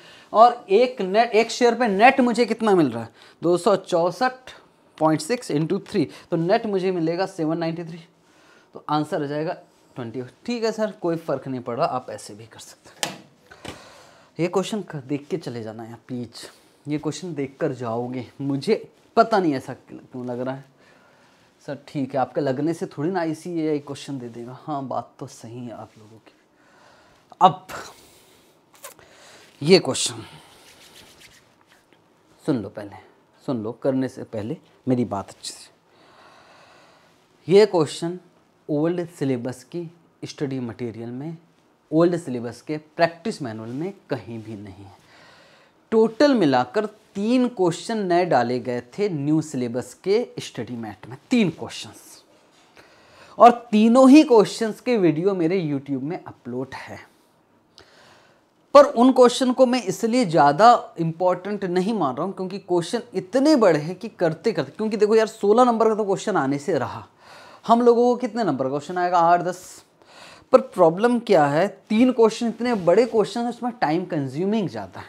और एक नेट एक शेयर पे नेट मुझे कितना मिल रहा है दो सौ चौंसठ पॉइंट सिक्स इंटू थ्री तो नेट मुझे मिलेगा सेवन नाइन्टी थ्री तो आंसर आ जाएगा ट्वेंटी ठीक है सर कोई फ़र्क नहीं पड़ रहा आप ऐसे भी कर सकते हैं ये क्वेश्चन देख के चले जाना यार प्लीज ये क्वेश्चन देख कर जाओगे मुझे पता नहीं ऐसा क्यों लग रहा है सर ठीक है आपके लगने से थोड़ी ना आई सी ए क्वेश्चन दे देगा हाँ बात तो सही है आप लोगों की अब ये क्वेश्चन सुन लो पहले सुन लो करने से पहले मेरी बात अच्छे से ये क्वेश्चन ओल्ड सिलेबस की स्टडी मटेरियल में ओल्ड सिलेबस के प्रैक्टिस मैनुअल में कहीं भी नहीं है टोटल मिलाकर तीन क्वेश्चन नए डाले गए थे न्यू सिलेबस के स्टडी मैट में तीन क्वेश्चन और तीनों ही क्वेश्चन के वीडियो मेरे यूट्यूब में अपलोड है पर उन क्वेश्चन को मैं इसलिए ज़्यादा इंपॉर्टेंट नहीं मान रहा हूँ क्योंकि क्वेश्चन इतने बड़े हैं कि करते करते क्योंकि देखो यार सोलह नंबर का तो क्वेश्चन आने से रहा हम लोगों को कितने नंबर का क्वेश्चन आएगा आठ दस पर प्रॉब्लम क्या है तीन क्वेश्चन इतने बड़े क्वेश्चन हैं उसमें टाइम कंज्यूमिंग ज़्यादा है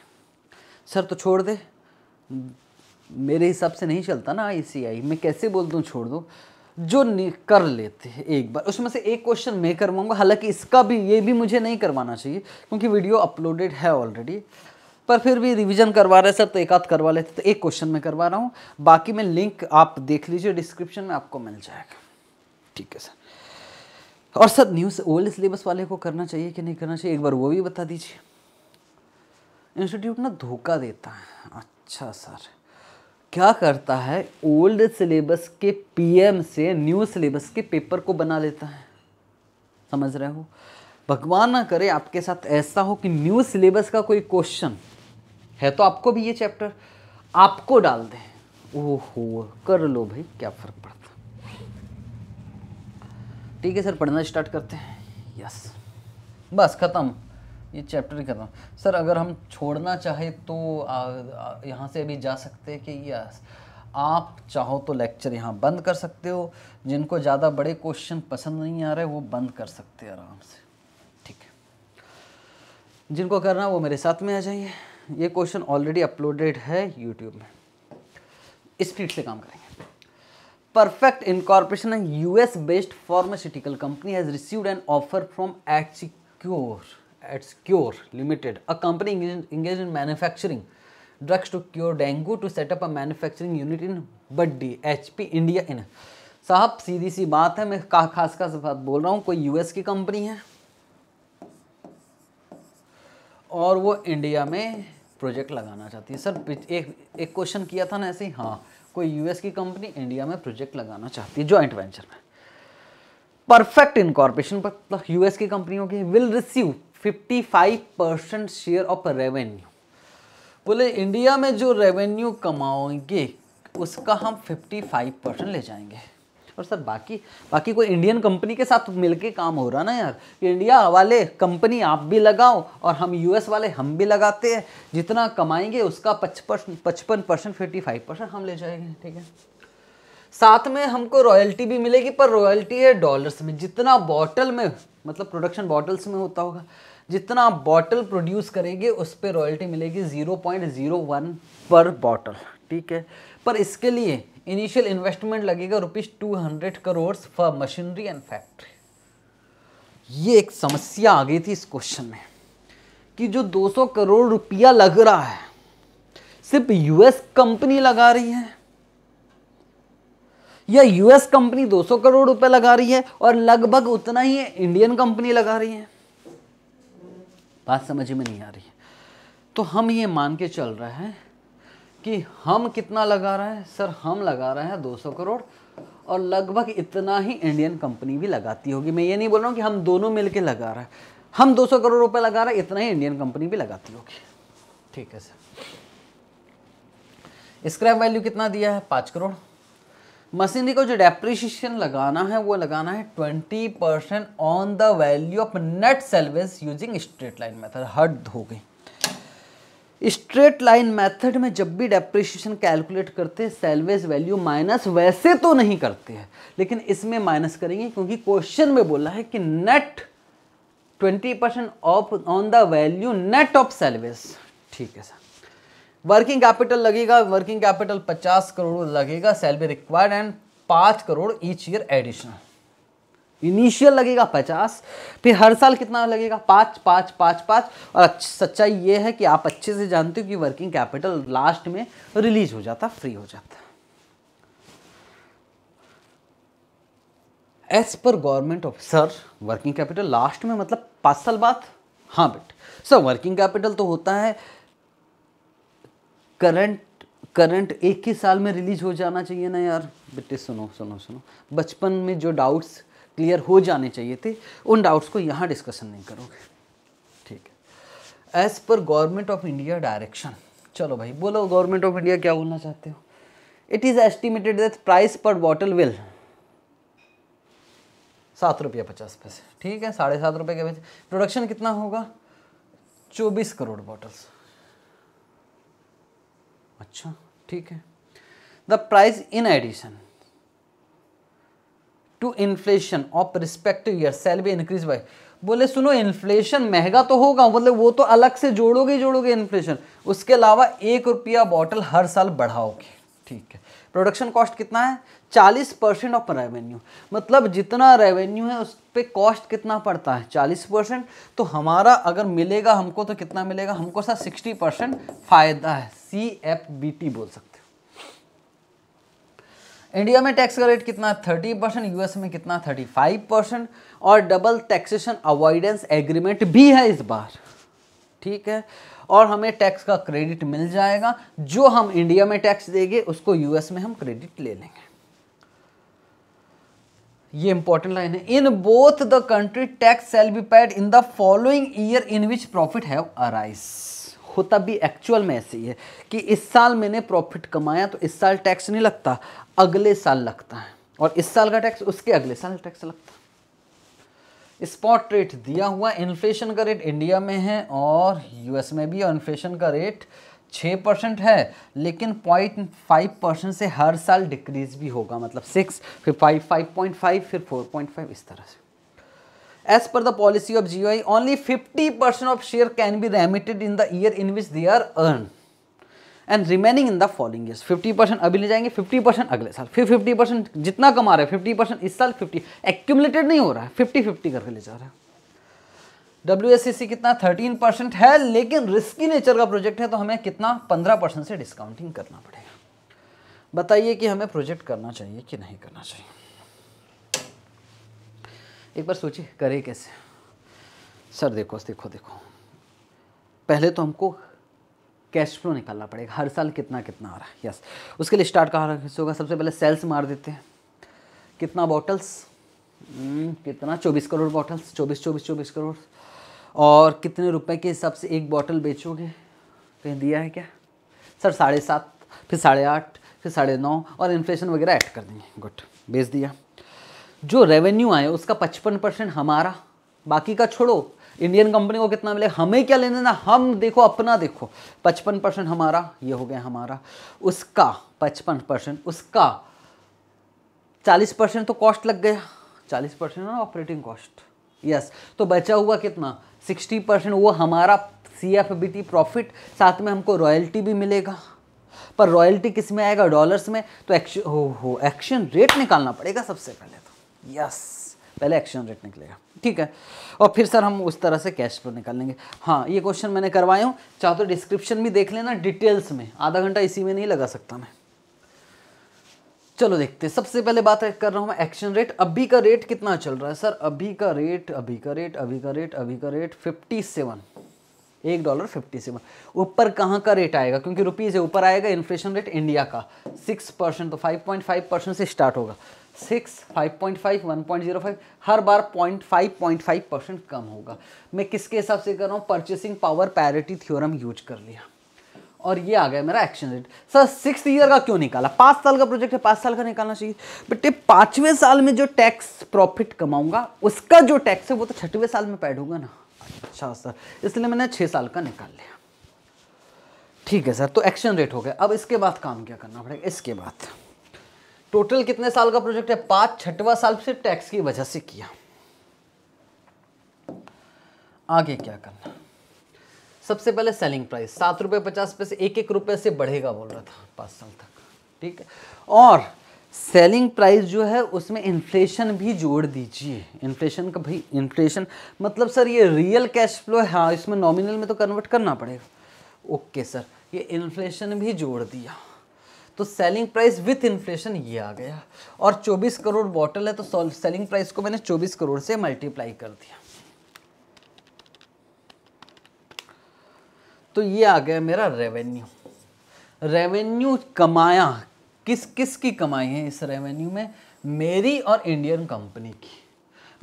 सर तो छोड़ दे मेरे हिसाब से नहीं चलता ना आई मैं कैसे बोल दूँ छोड़ दो जो कर लेते हैं एक बार उसमें से एक क्वेश्चन मैं करवाऊंगा हालांकि इसका भी ये भी मुझे नहीं करवाना चाहिए क्योंकि वीडियो अपलोडेड है ऑलरेडी पर फिर भी रिवीजन करवा रहे सर तो एक आध करवा लेते तो एक क्वेश्चन मैं करवा रहा हूँ बाकी मैं लिंक आप देख लीजिए डिस्क्रिप्शन में आपको मिल जाएगा ठीक है सर और सर न्यू ओल्ड सिलेबस वाले को करना चाहिए कि नहीं करना चाहिए एक बार वो भी बता दीजिए इंस्टीट्यूट ना धोखा देता है अच्छा सर क्या करता है ओल्ड सिलेबस के पीएम से न्यू सिलेबस के पेपर को बना लेता है समझ रहे हो भगवान ना करे आपके साथ ऐसा हो कि न्यू सिलेबस का कोई क्वेश्चन है तो आपको भी ये चैप्टर आपको डाल दें ओहो कर लो भाई क्या फ़र्क पड़ता है ठीक है सर पढ़ना स्टार्ट करते हैं यस बस ख़त्म ये चैप्टर ही ख़त्म सर अगर हम छोड़ना चाहे तो यहाँ से अभी जा सकते हैं कि यस आप चाहो तो लेक्चर यहाँ बंद कर सकते हो जिनको ज़्यादा बड़े क्वेश्चन पसंद नहीं आ रहे वो बंद कर सकते हैं आराम से ठीक है जिनको करना वो मेरे साथ में आ जाइए ये क्वेश्चन ऑलरेडी अपलोडेड है यूट्यूब में स्पीड से काम करेंगे perfect incorporation US based pharmaceutical company has received an offer from atsecure atsecure limited a company engage in manufacturing drugs to cure dengue to set up a manufacturing unit in Baddi H P India in साहब सीधी सी बात है मैं का खास खास बात बोल रहा हूँ कोई यूएस की कंपनी है और वो इंडिया में प्रोजेक्ट लगाना चाहती है सर एक एक क्वेश्चन किया था ना ऐसे ही हाँ कोई यूएस की कंपनी इंडिया में प्रोजेक्ट लगाना चाहती है ज्वाइंट वेंचर में परफेक्ट इनकॉर्पोरेशन मतलब यूएस की कंपनियों की will receive 55 percent share of revenue बोले इंडिया में जो रेवेन्यू कमाओगे उसका हम 55 परसेंट ले जाएंगे और सर बाकी बाकी कोई इंडियन कंपनी के साथ मिलके काम हो रहा ना यार इंडिया वाले कंपनी आप भी लगाओ और हम यूएस वाले हम भी लगाते हैं जितना कमाएंगे उसका पचपन पचपन परसेंट फिफ्टी फाइव परसेंट हम ले जाएंगे ठीक है साथ में हमको रॉयल्टी भी मिलेगी पर रॉयल्टी है डॉलर्स में जितना बॉटल में मतलब प्रोडक्शन बॉटल्स में होता होगा जितना बॉटल प्रोड्यूस करेंगे उस पर रॉयल्टी मिलेगी zero point zero one per bottle ठीक है पर इसके लिए इनिशियल इन्वेस्टमेंट लगेगा rupees two hundred crore for machinery and factory ये एक समस्या आ गई थी इस क्वेश्चन में कि जो 200 करोड़ रुपया लग रहा है सिर्फ यूएस कंपनी लगा रही है या यूएस कंपनी 200 करोड़ रुपए लगा रही है और लगभग उतना ही इंडियन कंपनी लगा रही है बात समझ में नहीं आ रही है तो हम ये मान के चल रहे हैं कि हम कितना लगा रहे हैं सर हम लगा रहे हैं 200 करोड़ और लगभग इतना ही इंडियन कंपनी भी लगाती होगी मैं ये नहीं बोल रहा हूँ कि हम दोनों मिलके लगा रहे हैं हम 200 करोड़ रुपए लगा रहे हैं इतना ही इंडियन कंपनी भी लगाती होगी ठीक है सर स्क्रैप वैल्यू कितना दिया है पाँच करोड़ मशीनरी को जो डेप्रिशिएशन लगाना है वो लगाना है twenty percent on the value of net service using straight line method हट हो गई स्ट्रेट लाइन मेथड में जब भी डेप्रिशिएशन कैलकुलेट करते हैं सेलवेज वैल्यू माइनस वैसे तो नहीं करते हैं लेकिन इसमें माइनस करेंगे क्योंकि क्वेश्चन में बोला है कि net 20% percent of on the value net of salvage ठीक है सर वर्किंग कैपिटल लगेगा वर्किंग कैपिटल 50 करोड़ लगेगा salary required and 5 crore each year additional initial लगेगा पचास फिर हर साल कितना लगेगा पाँच पाँच पाँच पाँच और सच्चाई ये है कि आप अच्छे से जानते हो कि वर्किंग कैपिटल लास्ट में रिलीज हो जाता फ्री हो जाता as per government officer working capital last में मतलब पाँच साल बाद हाँ बेट सर वर्किंग कैपिटल तो होता है करंट करंट एक ही साल में रिलीज हो जाना चाहिए ना यार बेटे सुनो सुनो सुनो बचपन में जो डाउट्स क्लियर हो जाने चाहिए थे उन डाउट्स को यहाँ डिस्कशन नहीं करोगे ठीक है as per government of India direction चलो भाई बोलो गवर्नमेंट ऑफ इंडिया क्या बोलना चाहते हो it is estimated that price per bottle will सात रुपया पचास पैसे ठीक है साढ़े सात रुपये के पैसे प्रोडक्शन कितना होगा चौबीस करोड़ बॉटल्स अच्छा ठीक है the price in addition to inflation of respective year salary increase by बोले सुनो इन्फ्लेशन महंगा तो होगा मतलब वो तो अलग से जोड़ोगे जोड़ोगे इन्फ्लेशन उसके अलावा एक रुपया बॉटल हर साल बढ़ाओगे ठीक है प्रोडक्शन कॉस्ट कितना है चालीस परसेंट ऑफ रेवेन्यू मतलब जितना रेवेन्यू है उस पर कॉस्ट कितना पड़ता है चालीस परसेंट तो हमारा अगर मिलेगा हमको तो कितना मिलेगा हमको सर सिक्सटी परसेंट फायदा है सी एफ बी टी बोल सकते इंडिया में टैक्स का रेट कितना थर्टी परसेंट यूएस में कितना थर्टी फाइव परसेंट और डबल टैक्सेशन अवॉइडेंस एग्रीमेंट भी है इस बार ठीक है और हमें टैक्स का क्रेडिट मिल जाएगा जो हम इंडिया में टैक्स देंगे उसको यूएस में हम क्रेडिट ले लेंगे ये इंपॉर्टेंट लाइन है in both the country tax shall be paid in the following year in which profit have arise होता भी एक्चुअल में ऐसे ही है कि इस साल मैंने प्रॉफिट कमाया तो इस साल टैक्स नहीं लगता अगले साल लगता है और इस साल का टैक्स उसके अगले साल टैक्स लगता है स्पॉट रेट दिया हुआ इन्फ्लेशन का रेट इंडिया में है और यूएस में भी और इन्फ्लेशन का रेट छः परसेंट है लेकिन पॉइंट फाइव परसेंट से हर साल डिक्रीज भी होगा मतलब सिक्स फिर फाइव फाइव पॉइंट फाइव फिर फोर पॉइंट फाइव इस तरह से as per the policy of of only fifty percent of share can be remitted in the year in which they are earn and remaining in the following year fifty percent अभी ले जाएंगे fifty percent अगले साल फिर fifty percent जितना कमा रहे हैं परसेंट इस साल फिफ्टी एक्यूमलेटेड नहीं हो रहा है फिफ्टी फिफ्टी करके ले जा रहा है डब्ल्यू e कितना थर्टीन परसेंट है लेकिन रिस्की नेचर का प्रोजेक्ट है तो हमें कितना पंद्रह परसेंट से डिस्काउंटिंग करना पड़ेगा बताइए कि हमें प्रोजेक्ट करना चाहिए कि नहीं करना चाहिए एक बार सोचिए करें कैसे सर देखो देखो देखो पहले तो हमको कैश फ्लो निकालना पड़ेगा हर साल कितना कितना आ रहा है यस उसके लिए स्टार्ट कहाँ से होगा सबसे पहले सेल्स मार देते हैं कितना बॉटल्स हम्म, कितना चौबीस करोड़ बॉटल्स चौबीस चौबीस चौबीस करोड़ और कितने रुपए के हिसाब से एक बॉटल बेचोगे कहीं दिया है क्या सर साढ़े सात फिर साढ़े आठ फिर साढ़े नौ और इन्फ्लेशन वगैरह ऐड कर देंगे गुड बेच दिया जो रेवेन्यू आए उसका पचपन परसेंट हमारा बाकी का छोड़ो इंडियन कंपनी को कितना मिलेगा हमें क्या लेना ना हम देखो अपना देखो पचपन परसेंट हमारा ये हो गया हमारा उसका पचपन परसेंट उसका चालीस परसेंट तो कॉस्ट लग गया चालीस परसेंट ना ऑपरेटिंग कॉस्ट यस तो बचा हुआ कितना सिक्सटी परसेंट वो हमारा C F B T profit साथ में हमको रॉयल्टी भी मिलेगा पर रॉयल्टी किस में आएगा डॉलर्स में तो एक्शन हो, हो एक्शन रेट निकालना पड़ेगा सबसे पहले तो। यस पहले एक्शन रेट निकलेगा ठीक है और फिर सर हम उस तरह से कैश फ्लो निकाल लेंगे हाँ ये क्वेश्चन मैंने करवाया हूँ चाहो तो डिस्क्रिप्शन भी देख लेना डिटेल्स में आधा घंटा इसी में नहीं लगा सकता मैं चलो देखते हैं सबसे पहले बात कर रहा हूँ मैं एक्शन रेट अभी का रेट कितना चल रहा है सर अभी का रेट अभी का रेट अभी का रेट अभी का रेट फिफ्टी सेवन एक डॉलर फिफ्टी सेवन ऊपर कहाँ का रेट आएगा क्योंकि रुपीज़ है ऊपर आएगा इन्फ्लेशन रेट इंडिया का सिक्स परसेंट तो फाइव पॉइंट फाइव परसेंट से स्टार्ट होगा six five point five one point zero five हर बार point five point five percent कम होगा मैं किसके हिसाब से कर रहा हूँ purchasing power parity theorem use कर लिया और ये आ गया मेरा action rate sir six year का क्यों निकाला पाँच साल का प्रोजेक्ट है पाँच साल का निकालना चाहिए बट पाँचवें साल में जो टैक्स प्रॉफिट कमाऊंगा उसका जो टैक्स है वो तो छठवें साल में पैड होगा ना अच्छा सर इसलिए मैंने छः साल का निकाल लिया ठीक है सर तो एक्शन रेट हो गया अब इसके बाद काम क्या करना पड़ेगा इसके बाद टोटल कितने साल का प्रोजेक्ट है पांच छठवा साल से टैक्स की वजह से किया आगे क्या करना सबसे पहले सेलिंग प्राइस सात रुपये पचास पैसे एक एक रुपये से बढ़ेगा बोल रहा था पांच साल तक ठीक है और सेलिंग प्राइस जो है उसमें इन्फ्लेशन भी जोड़ दीजिए इन्फ्लेशन का भाई इन्फ्लेशन मतलब सर ये रियल कैश फ्लो है हाँ इसमें नॉमिनल में तो कन्वर्ट करना पड़ेगा ओके सर ये इन्फ्लेशन भी जोड़ दिया तो सेलिंग प्राइस विथ इन्फ्लेशन ये आ गया और 24 करोड़ बॉटल है तो सेलिंग प्राइस को मैंने 24 करोड़ से मल्टीप्लाई कर दिया तो ये आ गया मेरा रेवेन्यू रेवेन्यू कमाया किस किस की कमाई है इस रेवेन्यू में मेरी और इंडियन कंपनी की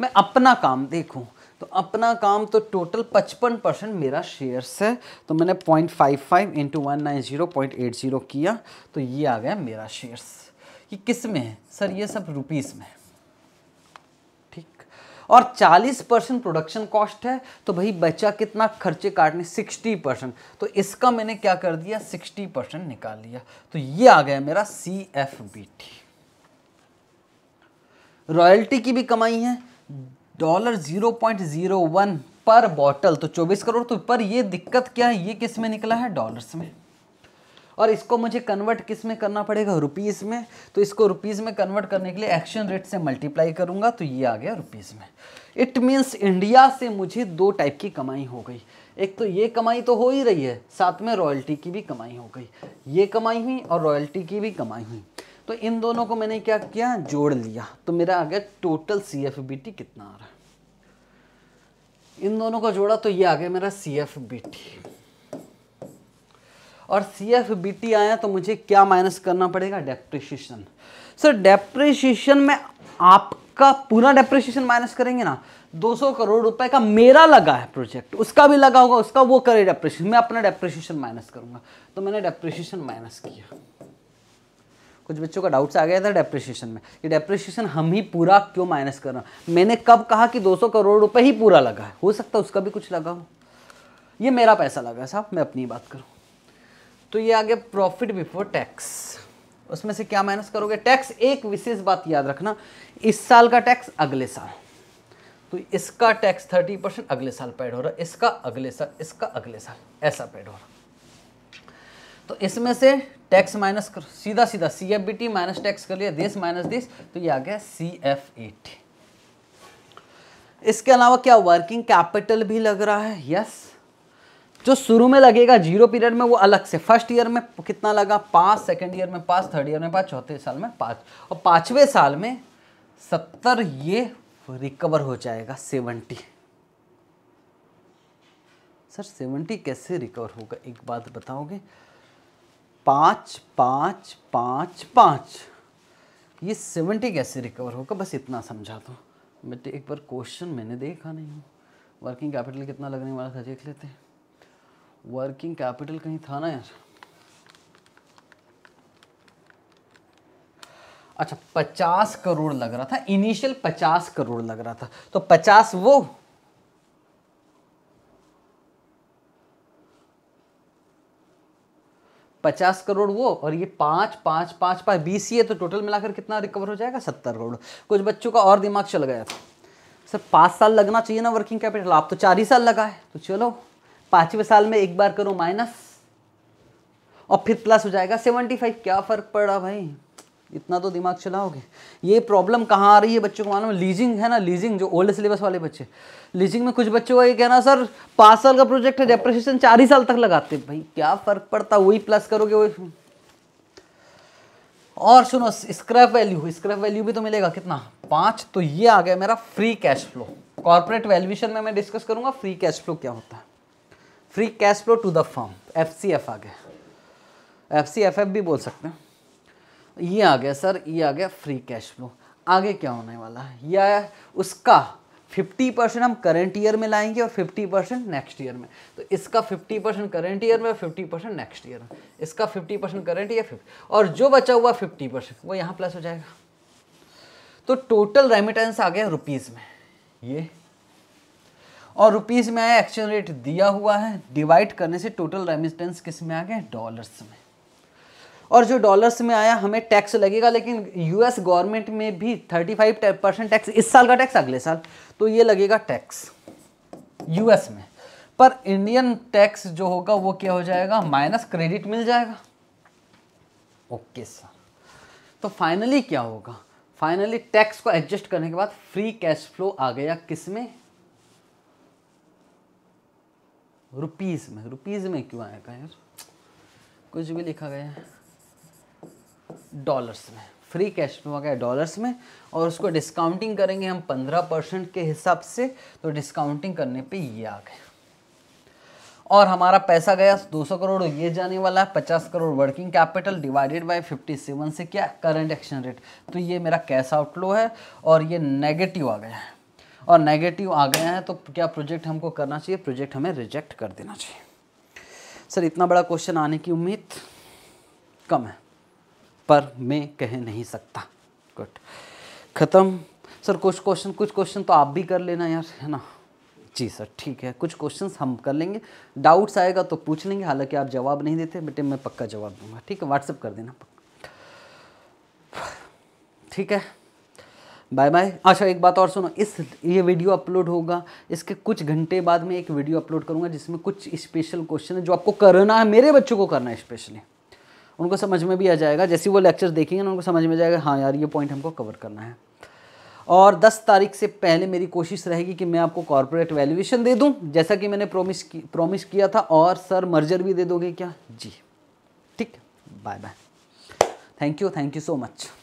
मैं अपना काम देखूं तो अपना काम तो टोटल 55 परसेंट मेरा शेयर्स है तो मैंने point five five into one nine zero point eight zero किया तो ये आ गया मेरा शेयर्स ये किस में है सर ये सब रुपीस में ठीक और 40 परसेंट प्रोडक्शन कॉस्ट है तो भाई बचा कितना खर्चे काटने 60 परसेंट तो इसका मैंने क्या कर दिया 60 परसेंट निकाल लिया तो ये आ गया मेरा C F B T royalty की भी कमाई है dollar zero point zero one per bottle तो चौबीस करोड़ तो पर ये दिक्कत क्या है ये किस में निकला है डॉलर्स में और इसको मुझे कन्वर्ट किस में करना पड़ेगा रुपीज़ में तो इसको रुपीज़ में कन्वर्ट करने के लिए एक्शन रेट से मल्टीप्लाई करूंगा तो ये आ गया रुपीज़ में इट मीन्स इंडिया से मुझे दो टाइप की कमाई हो गई एक तो ये कमाई तो हो ही रही है साथ में रॉयल्टी की भी कमाई हो गई ये कमाई हुई और रॉयल्टी की भी कमाई हुई तो इन दोनों को मैंने क्या किया जोड़ लिया तो मेरा आ गया total C F B T कितना आ रहा है इन दोनों को जोड़ा तो ये आ गया मेरा सी एफ बी टी और सी एफ बी टी आया तो मुझे क्या माइनस करना पड़ेगा डेप्रिशिएशन सर डेप्रिशिएशन में आपका पूरा डेप्रिशिएशन माइनस करेंगे ना 200 करोड़ रुपए का मेरा लगा है प्रोजेक्ट उसका भी लगा होगा उसका वो करे डेप्रिशिएशन मैं अपना डेप्रिशिएशन माइनस करूंगा तो मैंने डेप्रिशिएशन माइनस किया कुछ बच्चों का डाउट्स आ गया था डेप्रिशिएशन में कि डेप्रिशिएशन हम ही पूरा क्यों माइनस कर रहा हूँ मैंने कब कहा कि 200 करोड़ रुपए ही पूरा लगा है हो सकता है उसका भी कुछ लगा हो ये मेरा पैसा लगा है साहब मैं अपनी बात करूँ तो ये आ गया प्रॉफिट बिफोर टैक्स उसमें से क्या माइनस करोगे टैक्स एक विशेष बात याद रखना इस साल का टैक्स अगले साल तो इसका टैक्स थर्टी परसेंट अगले साल पेड हो रहा है इसका अगले साल इसका अगले साल ऐसा पेड हो रहा तो इसमें से टैक्स माइनस कर सीधा सीधा C F B T minus tax कर लिया देश माइनस देश तो ये आ गया सी एफ ए टी इसके अलावा क्या वर्किंग कैपिटल भी लग रहा है यस जो शुरू में लगेगा जीरो पीरियड में वो अलग से फर्स्ट ईयर में कितना लगा पाँच सेकेंड ईयर में पाँच थर्ड ईयर में पाँच चौथे साल में पाँच और पाँचवें साल में सत्तर ये रिकवर हो जाएगा सेवेंटी सर सेवेंटी कैसे रिकवर होगा एक बात बताओगे पाँच पाँच पाँच पाँच ये सेवेंटी कैसे रिकवर होगा बस इतना समझा दो बेटे तो एक बार क्वेश्चन मैंने देखा नहीं वर्किंग कैपिटल कितना लगने वाला था देख लेते हैं वर्किंग कैपिटल कहीं था ना यार अच्छा पचास करोड़ लग रहा था इनिशियल पचास करोड़ लग रहा था तो पचास वो पचास करोड़ वो और ये पाँच पाँच पाँच पाँच बीस ही है तो टोटल मिलाकर कितना रिकवर हो जाएगा सत्तर करोड़ कुछ बच्चों का और दिमाग चल गया था सर पाँच साल लगना चाहिए ना वर्किंग कैपिटल आप तो चार ही साल लगा है तो चलो पाँचवें साल में एक बार करो माइनस और फिर प्लस हो जाएगा सेवेंटी फाइव क्या फ़र्क पड़ा भाई इतना तो दिमाग चलाओगे ये प्रॉब्लम कहाँ आ रही है बच्चों को मालूम लीजिंग है ना लीजिंग जो ओल्ड सिलेबस वाले बच्चे लीजिंग में कुछ बच्चों का ये कहना सर पाँच साल का प्रोजेक्ट है डेप्रेशन चार ही साल तक लगाते भाई क्या फ़र्क पड़ता वही प्लस करोगे वही और सुनो स्क्रैप वैल्यू स्क्रैप वैल्यू भी तो मिलेगा कितना पाँच तो ये आ गया मेरा free cash flow corporate valuation में मैं डिस्कस करूंगा फ्री कैश फ्लो क्या होता है free cash flow to the form F C F आ गया एफ सी एफ एफ भी बोल सकते हैं ये आ गया सर ये आ गया फ्री कैश फ्लो आगे क्या होने वाला है यह आया उसका 50 परसेंट हम करेंट ईयर में लाएंगे और 50 परसेंट नेक्स्ट ईयर में तो इसका 50 परसेंट करेंट ईयर में और 50 परसेंट नेक्स्ट ईयर में इसका 50 परसेंट करेंट ईयर फिफ्टी और जो बचा हुआ 50 परसेंट वो यहाँ प्लस हो जाएगा तो टोटल रेमिटेंस आ गया रुपीज़ में ये और रुपीज़ में आया एक्सचेंज रेट दिया हुआ है डिवाइड करने से टोटल रेमिटेंस किस में आ गया डॉलर्स में और जो डॉलर्स में आया हमें टैक्स लगेगा लेकिन यूएस गवर्नमेंट में भी 35 परसेंट टैक्स इस साल का टैक्स अगले साल तो ये लगेगा टैक्स यूएस में पर इंडियन टैक्स जो होगा वो क्या हो जाएगा माइनस क्रेडिट मिल जाएगा ओके सर तो फाइनली क्या होगा फाइनली टैक्स को एडजस्ट करने के बाद फ्री कैश फ्लो आ गया किस में रुपीज़ में रुपीज़ में क्यों आएगा यार कुछ भी लिखा गया है डॉलर्स में फ्री कैश फ्लो आ गया डॉलर्स में और उसको डिस्काउंटिंग करेंगे हम पंद्रह परसेंट के हिसाब से तो डिस्काउंटिंग करने पे ये आ गया और हमारा पैसा गया 200 करोड़ ये जाने वाला है 50 crore working capital divided by 57 से क्या करंट एक्सचेंज रेट तो ये मेरा कैश आउटलो है और ये नेगेटिव आ गया है और नेगेटिव आ गया है तो क्या प्रोजेक्ट हमको करना चाहिए प्रोजेक्ट हमें रिजेक्ट कर देना चाहिए सर इतना बड़ा क्वेश्चन आने की उम्मीद कम है पर मैं कह नहीं सकता गुड ख़त्म सर कुछ क्वेश्चन कुछ क्वेश्चन तो आप भी कर लेना यार है ना जी सर ठीक है कुछ क्वेश्चन हम कर लेंगे डाउट्स आएगा तो पूछ लेंगे हालांकि आप जवाब नहीं देते बेटे मैं पक्का जवाब दूंगा ठीक है व्हाट्सअप कर देना ठीक है बाय बाय अच्छा एक बात और सुनो इस ये वीडियो अपलोड होगा इसके कुछ घंटे बाद मैं एक वीडियो अपलोड करूँगा जिसमें कुछ स्पेशल क्वेश्चन है जो आपको करना है मेरे बच्चों को करना है स्पेशली उनको समझ में भी आ जाएगा जैसे वो लेक्चर देखेंगे ना उनको समझ में जाएगा हाँ यार ये पॉइंट हमको कवर करना है और 10 तारीख से पहले मेरी कोशिश रहेगी कि मैं आपको कॉरपोरेट वैल्यूएशन दे दूं जैसा कि मैंने प्रॉमिस की प्रॉमिस किया था और सर मर्जर भी दे दोगे क्या जी ठीक bye bye thank you thank you so much